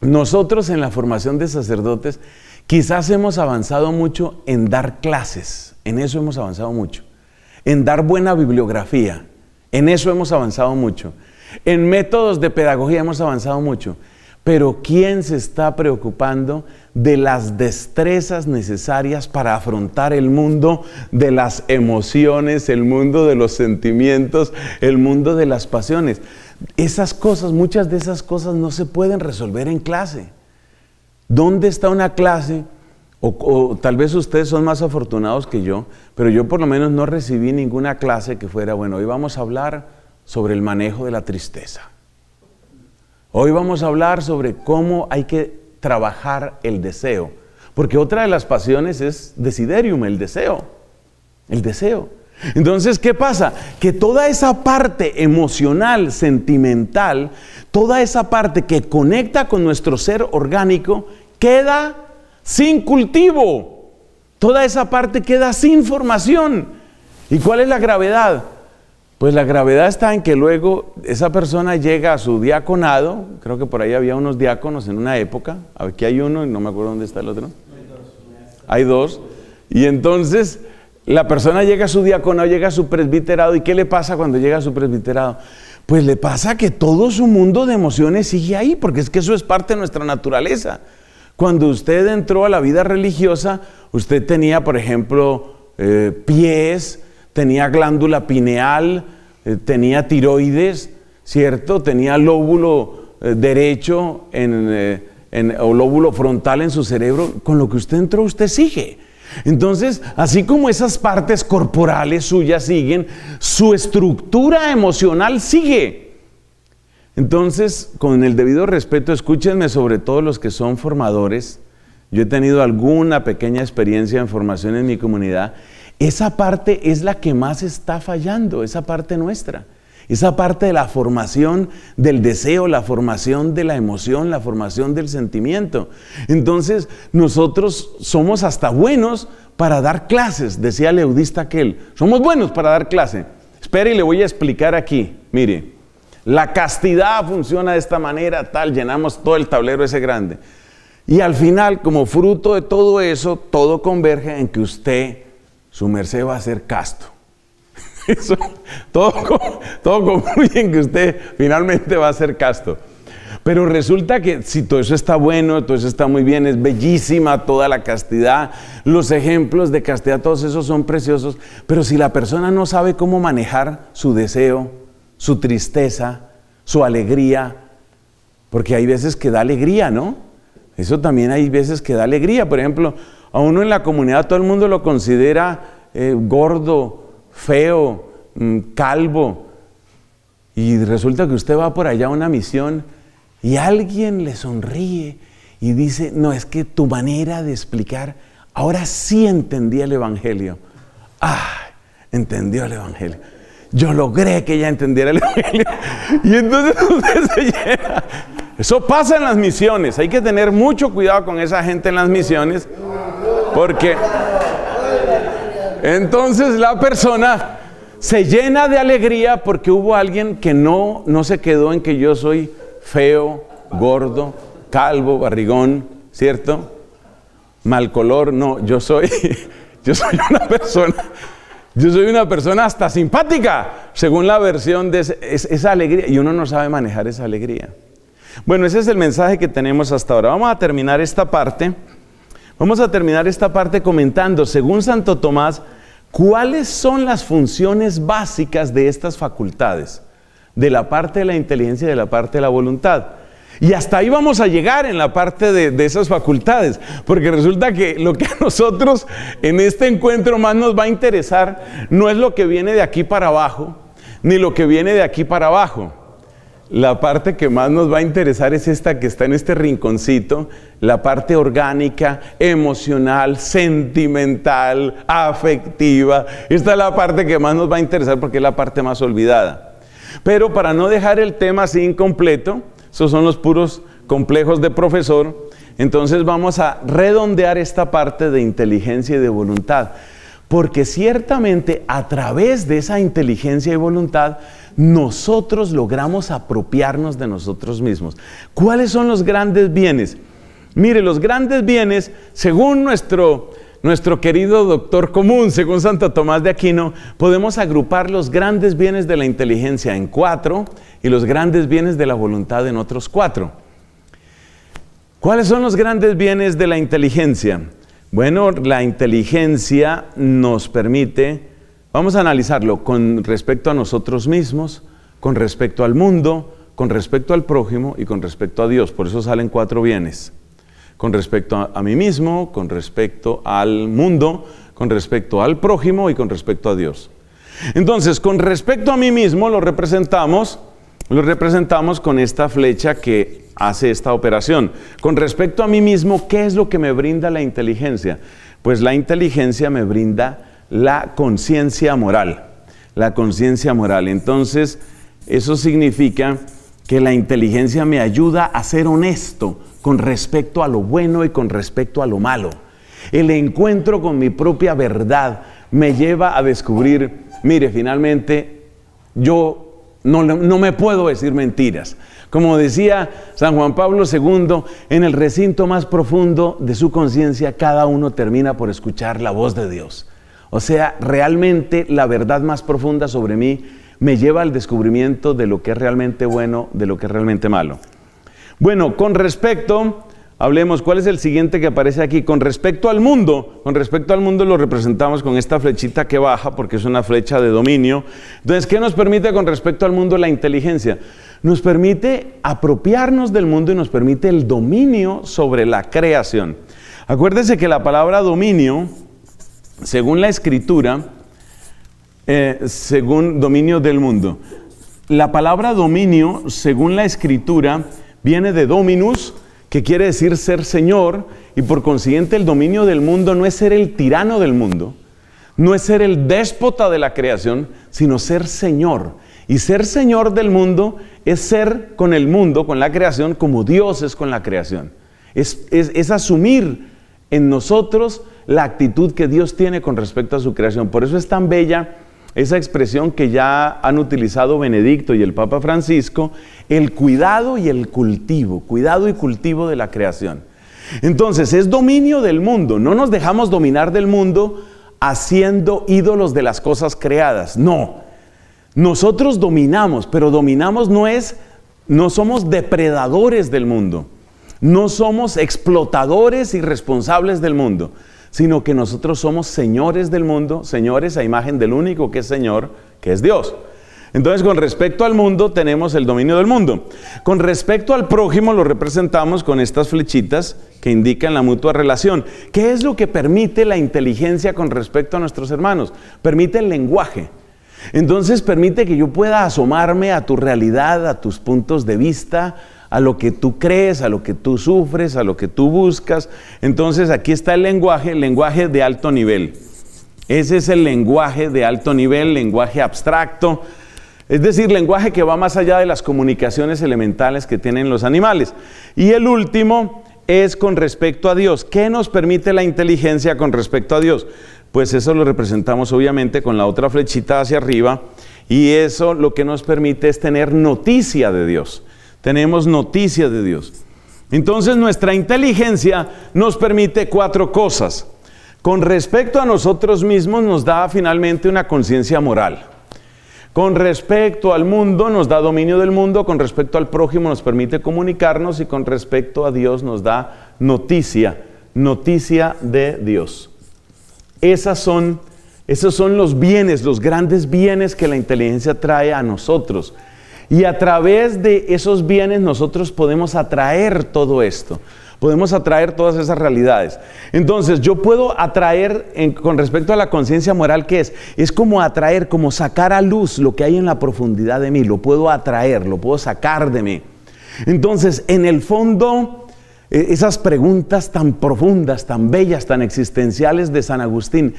nosotros en la formación de sacerdotes quizás hemos avanzado mucho en dar clases, en eso hemos avanzado mucho, en dar buena bibliografía, en eso hemos avanzado mucho, en métodos de pedagogía hemos avanzado mucho, pero ¿quién se está preocupando de las destrezas necesarias para afrontar el mundo de las emociones, el mundo de los sentimientos, el mundo de las pasiones? Esas cosas, muchas de esas cosas no se pueden resolver en clase. ¿Dónde está una clase? O, tal vez ustedes son más afortunados que yo, pero yo por lo menos no recibí ninguna clase que fuera, bueno, hoy vamos a hablar sobre el manejo de la tristeza. Hoy vamos a hablar sobre cómo hay que trabajar el deseo. Porque otra de las pasiones es desiderium, el deseo. El deseo. Entonces, ¿qué pasa? Que toda esa parte emocional, sentimental, toda esa parte que conecta con nuestro ser orgánico, queda sin cultivo. Toda esa parte queda sin formación. ¿Y cuál es la gravedad? Pues la gravedad está en que luego esa persona llega a su diaconado, creo que por ahí había unos diáconos en una época, aquí hay uno y no me acuerdo dónde está el otro. Hay dos. Hay dos. Y entonces la persona llega a su diaconado, llega a su presbiterado. ¿Y qué le pasa cuando llega a su presbiterado? Pues le pasa que todo su mundo de emociones sigue ahí, porque es que eso es parte de nuestra naturaleza. Cuando usted entró a la vida religiosa, usted tenía, por ejemplo, eh, pies, tenía glándula pineal, eh, tenía tiroides, ¿cierto? Tenía lóbulo eh, derecho o lóbulo frontal en su cerebro. Con lo que usted entró, usted sigue. Entonces, así como esas partes corporales suyas siguen, su estructura emocional sigue. Entonces, con el debido respeto, escúchenme sobre todo los que son formadores. Yo he tenido alguna pequeña experiencia en formación en mi comunidad. Esa parte es la que más está fallando, esa parte nuestra. Esa parte de la formación del deseo, la formación de la emoción, la formación del sentimiento. Entonces, nosotros somos hasta buenos para dar clases, decía el eudista aquel. Somos buenos para dar clase. Espera y le voy a explicar aquí. Mire, la castidad funciona de esta manera, tal, llenamos todo el tablero ese grande. Y al final, como fruto de todo eso, todo converge en que usted, su merced, va a ser casto todo, todo concluye en que usted finalmente va a ser casto. Pero resulta que si todo eso está bueno, todo eso está muy bien, es bellísima toda la castidad, los ejemplos de castidad, todos esos son preciosos, pero si la persona no sabe cómo manejar su deseo, su tristeza, su alegría, porque hay veces que da alegría, ¿no? Eso también hay veces que da alegría. Por ejemplo, a uno en la comunidad todo el mundo lo considera eh, gordo, feo, mm, calvo. Y resulta que usted va por allá a una misión y alguien le sonríe y dice, no, es que tu manera de explicar, ahora sí entendí el Evangelio. Ah, entendió el Evangelio. Yo logré que ella entendiera el Evangelio. Y entonces usted se llena. Eso pasa en las misiones. Hay que tener mucho cuidado con esa gente en las misiones. Porque entonces la persona se llena de alegría porque hubo alguien que no, se quedó en que yo soy feo, gordo, calvo, barrigón, ¿cierto? Mal color, no, yo soy, yo soy una persona, yo soy una persona hasta simpática, según la versión de esa alegría, y uno no sabe manejar esa alegría. Bueno, ese es el mensaje que tenemos hasta ahora. Vamos a terminar esta parte. Vamos a terminar esta parte comentando, según Santo Tomás, cuáles son las funciones básicas de estas facultades, de la parte de la inteligencia y de la parte de la voluntad. Y hasta ahí vamos a llegar en la parte de, esas facultades, porque resulta que lo que a nosotros en este encuentro más nos va a interesar no es lo que viene de aquí para abajo, ni lo que viene de aquí para abajo, la parte que más nos va a interesar es esta que está en este rinconcito, la parte orgánica, emocional, sentimental, afectiva. Esta es la parte que más nos va a interesar porque es la parte más olvidada. Pero para no dejar el tema así incompleto, esos son los puros complejos de profesor, entonces vamos a redondear esta parte de inteligencia y de voluntad. Porque ciertamente a través de esa inteligencia y voluntad nosotros logramos apropiarnos de nosotros mismos. ¿Cuáles son los grandes bienes? Mire, los grandes bienes, según nuestro, nuestro querido doctor común, según Santo Tomás de Aquino, podemos agrupar los grandes bienes de la inteligencia en cuatro y los grandes bienes de la voluntad en otros cuatro. ¿Cuáles son los grandes bienes de la inteligencia? Bueno, la inteligencia nos permite Vamos a analizarlo con respecto a nosotros mismos, con respecto al mundo, con respecto al prójimo y con respecto a Dios. Por eso salen cuatro bienes. Con respecto a, mí mismo, con respecto al mundo, con respecto al prójimo y con respecto a Dios. Entonces, con respecto a mí mismo lo representamos, lo representamos con esta flecha que hace esta operación. Con respecto a mí mismo, ¿qué es lo que me brinda la inteligencia? Pues la inteligencia me brinda la conciencia moral. La conciencia moral. Entonces, eso significa que la inteligencia me ayuda a ser honesto con respecto a lo bueno y con respecto a lo malo. El encuentro con mi propia verdad me lleva a descubrir, mire, finalmente yo no, no, me puedo decir mentiras. Como decía San Juan Pablo II, en el recinto más profundo de su conciencia cada uno termina por escuchar la voz de Dios. O sea, realmente la verdad más profunda sobre mí me lleva al descubrimiento de lo que es realmente bueno, de lo que es realmente malo. Bueno, con respecto, hablemos, ¿cuál es el siguiente que aparece aquí? Con respecto al mundo, con respecto al mundo lo representamos con esta flechita que baja porque es una flecha de dominio. Entonces, ¿qué nos permite con respecto al mundo la inteligencia? Nos permite apropiarnos del mundo y nos permite el dominio sobre la creación. Acuérdense que la palabra dominio según la escritura, eh, según dominio del mundo. La palabra dominio, según la escritura, viene de dominus, que quiere decir ser señor, y por consiguiente el dominio del mundo no es ser el tirano del mundo, no es ser el déspota de la creación, sino ser señor. Y ser señor del mundo es ser con el mundo, con la creación, como Dios es con la creación. Es, es, es asumir en nosotros la actitud que Dios tiene con respecto a su creación. Por eso es tan bella esa expresión que ya han utilizado Benedicto y el Papa Francisco, el cuidado y el cultivo, cuidado y cultivo de la creación. Entonces, es dominio del mundo, no nos dejamos dominar del mundo haciendo ídolos de las cosas creadas, no. Nosotros dominamos, pero dominamos no es, no somos depredadores del mundo, no somos explotadores y responsables del mundo sino que nosotros somos señores del mundo, señores a imagen del único que es Señor, que es Dios. Entonces, con respecto al mundo, tenemos el dominio del mundo. Con respecto al prójimo, lo representamos con estas flechitas que indican la mutua relación. ¿Qué es lo que permite la inteligencia con respecto a nuestros hermanos? Permite el lenguaje. Entonces, permite que yo pueda asomarme a tu realidad, a tus puntos de vista, a lo que tú crees, a lo que tú sufres, a lo que tú buscas. Entonces aquí está el lenguaje, el lenguaje de alto nivel. Ese es el lenguaje de alto nivel, lenguaje abstracto, es decir, lenguaje que va más allá de las comunicaciones elementales que tienen los animales. Y el último es con respecto a Dios. ¿Qué nos permite la inteligencia con respecto a Dios? Pues eso lo representamos obviamente con la otra flechita hacia arriba y eso lo que nos permite es tener noticia de Dios tenemos noticias de Dios. Entonces nuestra inteligencia nos permite cuatro cosas. Con respecto a nosotros mismos nos da finalmente una conciencia moral. Con respecto al mundo nos da dominio del mundo, con respecto al prójimo nos permite comunicarnos y con respecto a Dios nos da noticia, noticia de Dios. Esas son, esos son los bienes, los grandes bienes que la inteligencia trae a nosotros. Y a través de esos bienes nosotros podemos atraer todo esto. Podemos atraer todas esas realidades. Entonces, yo puedo atraer con respecto a la conciencia moral, que es? Es como atraer, como sacar a luz lo que hay en la profundidad de mí. Lo puedo atraer, lo puedo sacar de mí. Entonces, en el fondo, e, esas preguntas tan profundas, tan bellas, tan existenciales de San Agustín,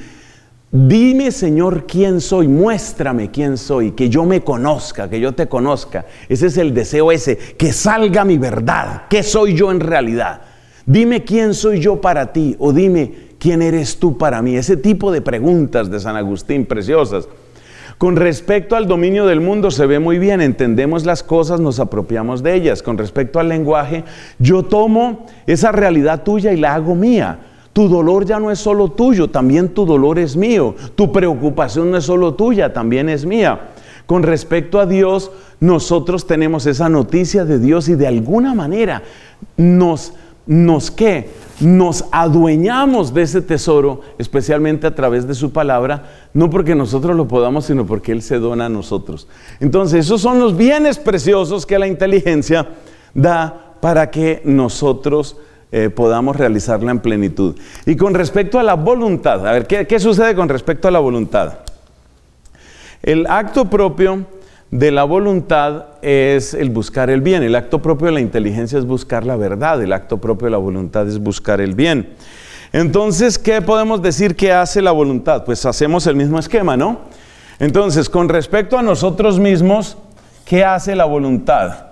Dime, Señor, quién soy, muéstrame quién soy, que yo me conozca, que yo te conozca. Ese es el deseo ese, que salga mi verdad, qué soy yo en realidad. Dime quién soy yo para ti o dime quién eres tú para mí. Ese tipo de preguntas de San Agustín, preciosas. Con respecto al dominio del mundo se ve muy bien, entendemos las cosas, nos apropiamos de ellas. Con respecto al lenguaje, yo tomo esa realidad tuya y la hago mía. Tu dolor ya no es solo tuyo, también tu dolor es mío. Tu preocupación no es solo tuya, también es mía. Con respecto a Dios, nosotros tenemos esa noticia de Dios y de alguna manera nos, nos qué, nos adueñamos de ese tesoro, especialmente a través de su palabra, no porque nosotros lo podamos, sino porque Él se dona a nosotros. Entonces, esos son los bienes preciosos que la inteligencia da para que nosotros eh, podamos realizarla en plenitud. Y con respecto a la voluntad, a ver, ¿qué, ¿qué, sucede con respecto a la voluntad? El acto propio de la voluntad es el buscar el bien, el acto propio de la inteligencia es buscar la verdad, el acto propio de la voluntad es buscar el bien. Entonces, ¿qué podemos decir que hace la voluntad? Pues hacemos el mismo esquema, ¿no? Entonces, con respecto a nosotros mismos, ¿qué hace la voluntad?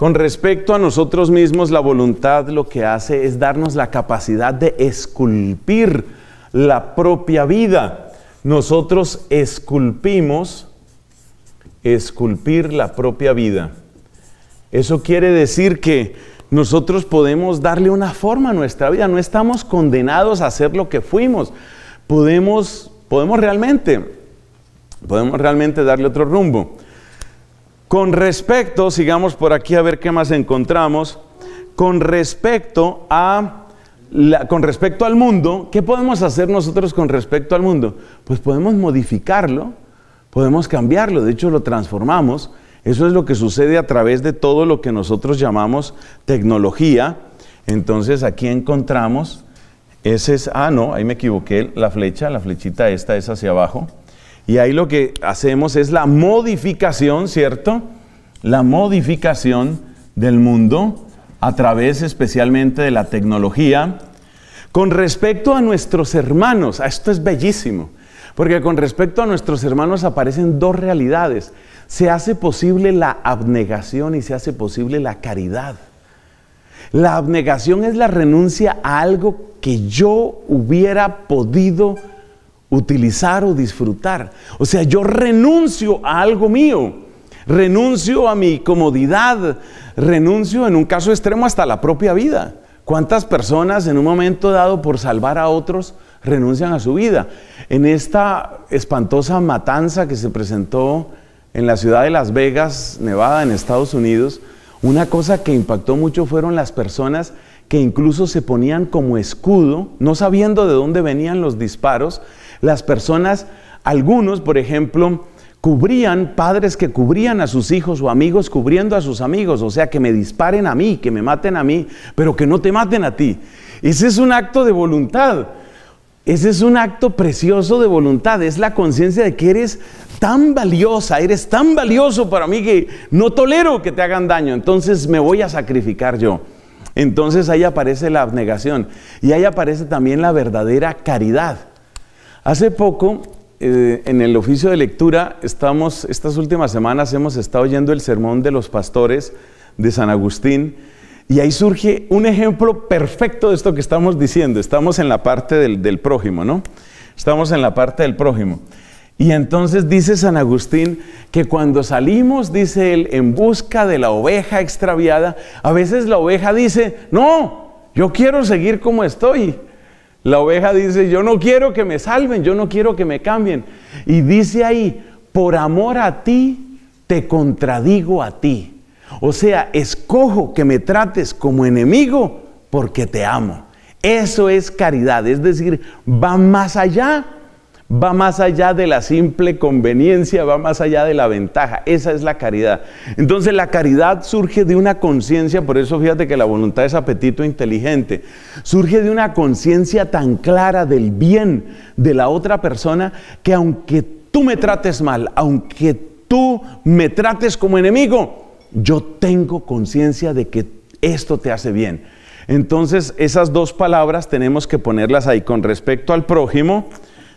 Con respecto a nosotros mismos, la voluntad lo que hace es darnos la capacidad de esculpir la propia vida. Nosotros esculpimos, esculpir la propia vida. Eso quiere decir que nosotros podemos darle una forma a nuestra vida, no estamos condenados a ser lo que fuimos. Podemos, podemos realmente, podemos realmente darle otro rumbo. Con respecto, sigamos por aquí a ver qué más encontramos. Con respecto con respecto al mundo, ¿qué podemos hacer nosotros con respecto al mundo? Pues podemos modificarlo, podemos cambiarlo, de hecho lo transformamos. Eso es lo que sucede a través de todo lo que nosotros llamamos tecnología. Entonces aquí encontramos, ese es, ah no, ahí me equivoqué, la flecha, la flechita esta es hacia abajo. Y ahí lo que hacemos es la modificación, ¿cierto? La modificación del mundo a través especialmente de la tecnología. Con respecto a nuestros hermanos, ah, esto es bellísimo, porque con respecto a nuestros hermanos aparecen dos realidades. Se hace posible la abnegación y se hace posible la caridad. La abnegación es la renuncia a algo que yo hubiera podido utilizar o disfrutar. O sea, yo renuncio a algo mío, renuncio a mi comodidad, renuncio en un caso extremo hasta la propia vida. ¿Cuántas personas en un momento dado por salvar a otros renuncian a su vida? En esta espantosa matanza que se presentó en la ciudad de Las Vegas, Nevada, en Estados Unidos, una cosa que impactó mucho fueron las personas que incluso se ponían como escudo, no sabiendo de dónde venían los disparos, las personas, algunos, por ejemplo, cubrían, padres que cubrían a sus hijos o amigos cubriendo a sus amigos, o sea, que me disparen a mí, que me maten a mí, pero que no te maten a ti. Ese es un acto de voluntad. Ese es un acto precioso de voluntad, es la conciencia de que eres tan valiosa, eres tan valioso para mí que no tolero que te hagan daño, entonces me voy a sacrificar yo. Entonces ahí aparece la abnegación y ahí aparece también la verdadera caridad. Hace poco, eh, en el oficio de lectura, estamos, estas últimas semanas hemos estado oyendo el sermón de los pastores de San Agustín. Y ahí surge un ejemplo perfecto de esto que estamos diciendo. Estamos en la parte del, del, prójimo, ¿no? Estamos en la parte del prójimo. Y entonces dice San Agustín que cuando salimos, dice él, en busca de la oveja extraviada, a veces la oveja dice, no, yo quiero seguir como estoy. La oveja dice, yo no quiero que me salven, yo no quiero que me cambien. Y dice ahí, por amor a ti, te contradigo a ti. O sea, escojo que me trates como enemigo porque te amo. Eso es caridad, es decir, va más allá va más allá de la simple conveniencia, va más allá de la ventaja. Esa es la caridad. Entonces la caridad surge de una conciencia, por eso fíjate que la voluntad es apetito inteligente, surge de una conciencia tan clara del bien de la otra persona que aunque tú me trates mal, aunque tú me trates como enemigo, yo tengo conciencia de que esto te hace bien. Entonces esas dos palabras tenemos que ponerlas ahí con respecto al prójimo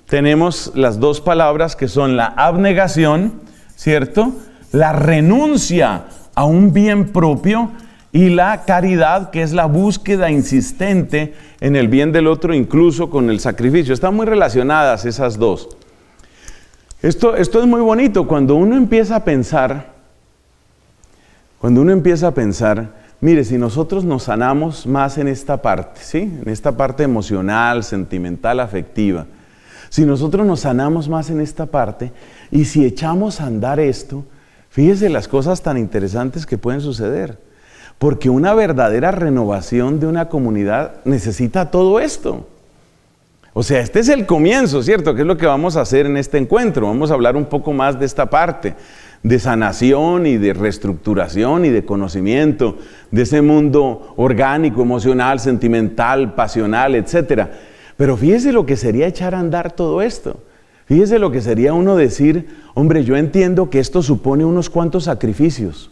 tenemos las dos palabras que son la abnegación, ¿cierto? La renuncia a un bien propio y la caridad, que es la búsqueda insistente en el bien del otro, incluso con el sacrificio. Están muy relacionadas esas dos. Esto, esto es muy bonito cuando uno empieza a pensar, cuando uno empieza a pensar, Mire, si nosotros nos sanamos más en esta parte, ¿sí? En esta parte emocional, sentimental, afectiva, si nosotros nos sanamos más en esta parte y si echamos a andar esto, fíjese las cosas tan interesantes que pueden suceder. Porque una verdadera renovación de una comunidad necesita todo esto. O sea, este es el comienzo, ¿cierto? Que es lo que vamos a hacer en este encuentro. Vamos a hablar un poco más de esta parte, de sanación y de reestructuración y de conocimiento, de ese mundo orgánico, emocional, sentimental, pasional, etcétera pero fíjese lo que sería echar a andar todo esto. Fíjese lo que sería uno decir, hombre, yo entiendo que esto supone unos cuantos sacrificios.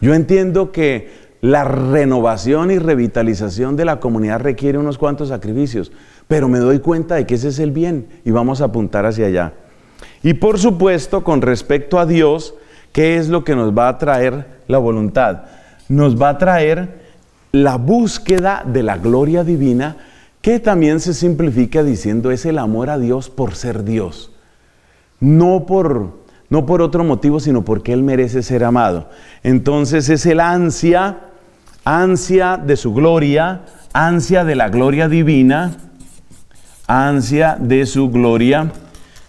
Yo entiendo que la renovación y revitalización de la comunidad requiere unos cuantos sacrificios, pero me doy cuenta de que ese es el bien y vamos a apuntar hacia allá. Y por supuesto, con respecto a Dios, ¿qué es lo que nos va a traer la voluntad? Nos va a traer la búsqueda de la gloria divina que también se simplifica diciendo es el amor a Dios por ser Dios, no por, no por otro motivo, sino porque Él merece ser amado. Entonces es el ansia, ansia de su gloria, ansia de la gloria divina, ansia de su gloria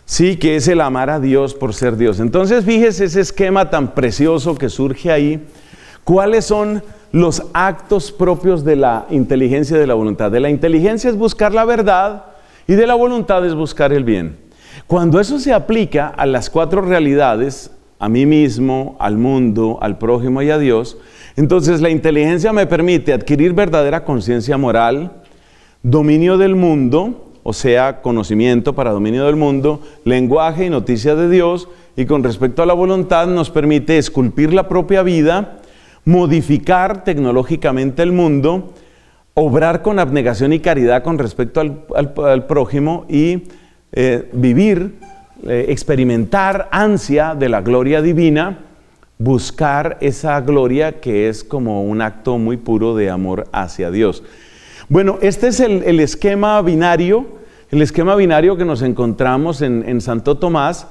Sí, que es el amar a Dios por ser Dios. Entonces, fíjese ese esquema tan precioso que surge ahí. ¿Cuáles son los actos propios de la inteligencia de la voluntad. De la inteligencia es buscar la verdad y de la voluntad es buscar el bien. Cuando eso se aplica a las cuatro realidades, a mí mismo, al mundo, al prójimo y a Dios, entonces la inteligencia me permite adquirir verdadera conciencia moral, dominio del mundo, o sea, conocimiento para dominio del mundo, lenguaje y noticia de Dios, y con respecto a la voluntad nos permite esculpir la propia vida, modificar tecnológicamente el mundo, obrar con abnegación y caridad con respecto al, prójimo y eh, vivir, eh, experimentar ansia de la gloria divina, buscar esa gloria que es como un acto muy puro de amor hacia Dios. Bueno, este es el, esquema binario, el esquema binario que nos encontramos en, Santo Tomás.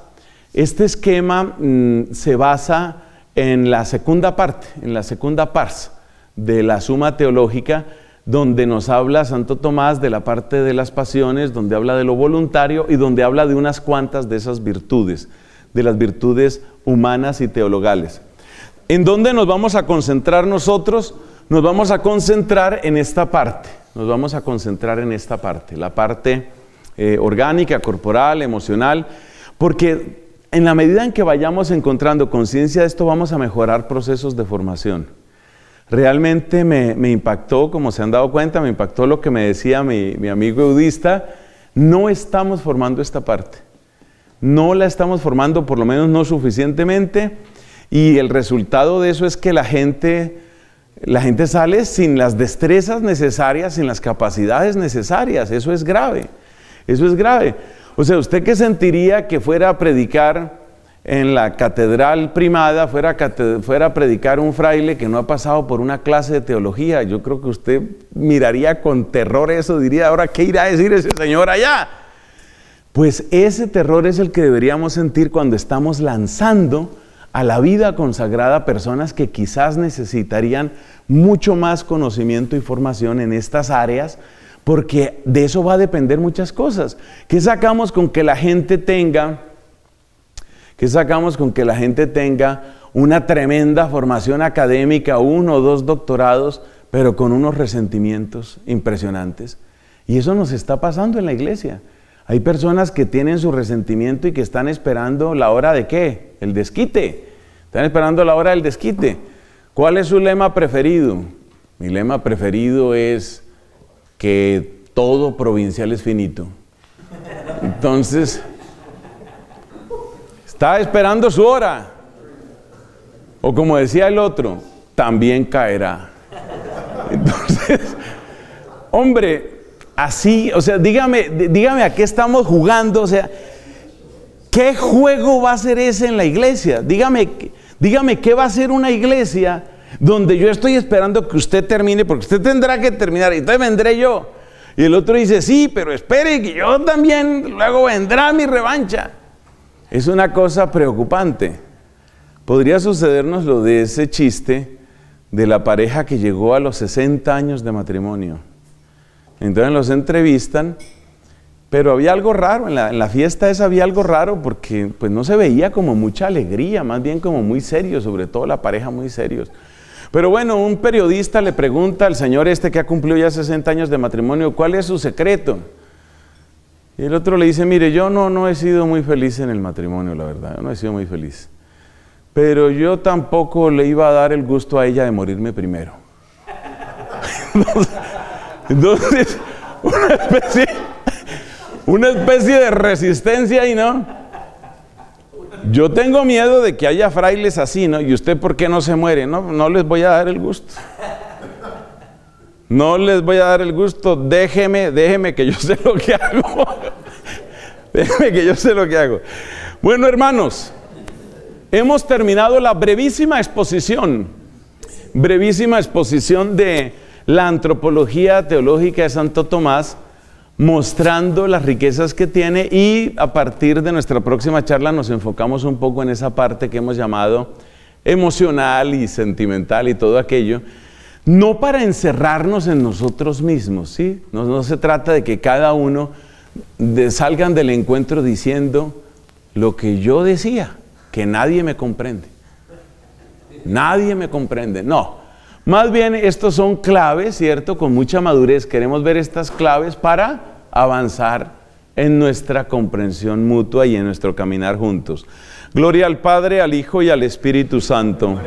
Este esquema mm, se basa en la segunda parte, en la segunda pars de la suma teológica, donde nos habla Santo Tomás de la parte de las pasiones, donde habla de lo voluntario y donde habla de unas cuantas de esas virtudes, de las virtudes humanas y teologales. ¿En dónde nos vamos a concentrar nosotros? Nos vamos a concentrar en esta parte, nos vamos a concentrar en esta parte, la parte eh, orgánica, corporal, emocional, porque en la medida en que vayamos encontrando conciencia de esto, vamos a mejorar procesos de formación. Realmente me, impactó, como se han dado cuenta, me impactó lo que me decía mi, mi amigo eudista, no estamos formando esta parte. No la estamos formando, por lo menos no suficientemente, y el resultado de eso es que la gente, la gente sale sin las destrezas necesarias, sin las capacidades necesarias. Eso es grave, eso es grave o sea, ¿usted qué sentiría que fuera a predicar en la catedral primada, fuera a, predicar un fraile que no ha pasado por una clase de teología? Yo creo que usted miraría con terror eso, diría, ahora, ¿qué irá a decir ese señor allá? Pues ese terror es el que deberíamos sentir cuando estamos lanzando a la vida consagrada personas que quizás necesitarían mucho más conocimiento y formación en estas áreas porque de eso va a depender muchas cosas. ¿Qué sacamos con que la gente tenga, qué sacamos con que la gente tenga una tremenda formación académica, uno o dos doctorados, pero con unos resentimientos impresionantes? Y eso nos está pasando en la iglesia. Hay personas que tienen su resentimiento y que están esperando la hora de qué? El desquite. Están esperando la hora del desquite. ¿Cuál es su lema preferido? Mi lema preferido es que todo provincial es finito. Entonces, está esperando su hora. O como decía el otro, también caerá. Entonces, hombre, así, o sea, dígame, dígame a qué estamos jugando, o sea, ¿qué juego va a ser ese en la iglesia? Dígame, dígame qué va a ser una iglesia donde yo estoy esperando que usted termine, porque usted tendrá que terminar, y entonces vendré yo. Y el otro dice, sí, pero espere que yo también, luego vendrá mi revancha. Es una cosa preocupante. Podría sucedernos lo de ese chiste de la pareja que llegó a los 60 años de matrimonio. Entonces los entrevistan, pero había algo raro, en la, en la, fiesta esa había algo raro porque pues no se veía como mucha alegría, más bien como muy serio, sobre todo la pareja muy serios. Pero bueno, un periodista le pregunta al señor este que ha cumplido ya 60 años de matrimonio, ¿cuál es su secreto? Y el otro le dice, mire, yo no, no he sido muy feliz en el matrimonio, la verdad, no he sido muy feliz. Pero yo tampoco le iba a dar el gusto a ella de morirme primero. Entonces, una, especie, de resistencia y ¿no? Yo tengo miedo de que haya frailes así, ¿no? ¿Y usted por qué no se muere? No, no les voy a dar el gusto. No les voy a dar el gusto. Déjeme, déjeme que yo sé lo que hago. déjeme que yo sé lo que hago. Bueno, hermanos, hemos terminado la brevísima exposición. Brevísima exposición de la antropología teológica de Santo Tomás mostrando las riquezas que tiene y a partir de nuestra próxima charla nos enfocamos un poco en esa parte que hemos llamado emocional y sentimental y todo aquello, no para encerrarnos en nosotros mismos, ¿sí? No, se trata de que cada uno salga salgan del encuentro diciendo lo que yo decía, que nadie me comprende. Nadie me comprende. No, más bien, estos son claves, ¿cierto? Con mucha madurez queremos ver estas claves para avanzar en nuestra comprensión mutua y en nuestro caminar juntos. Gloria al Padre, al Hijo y al Espíritu Santo.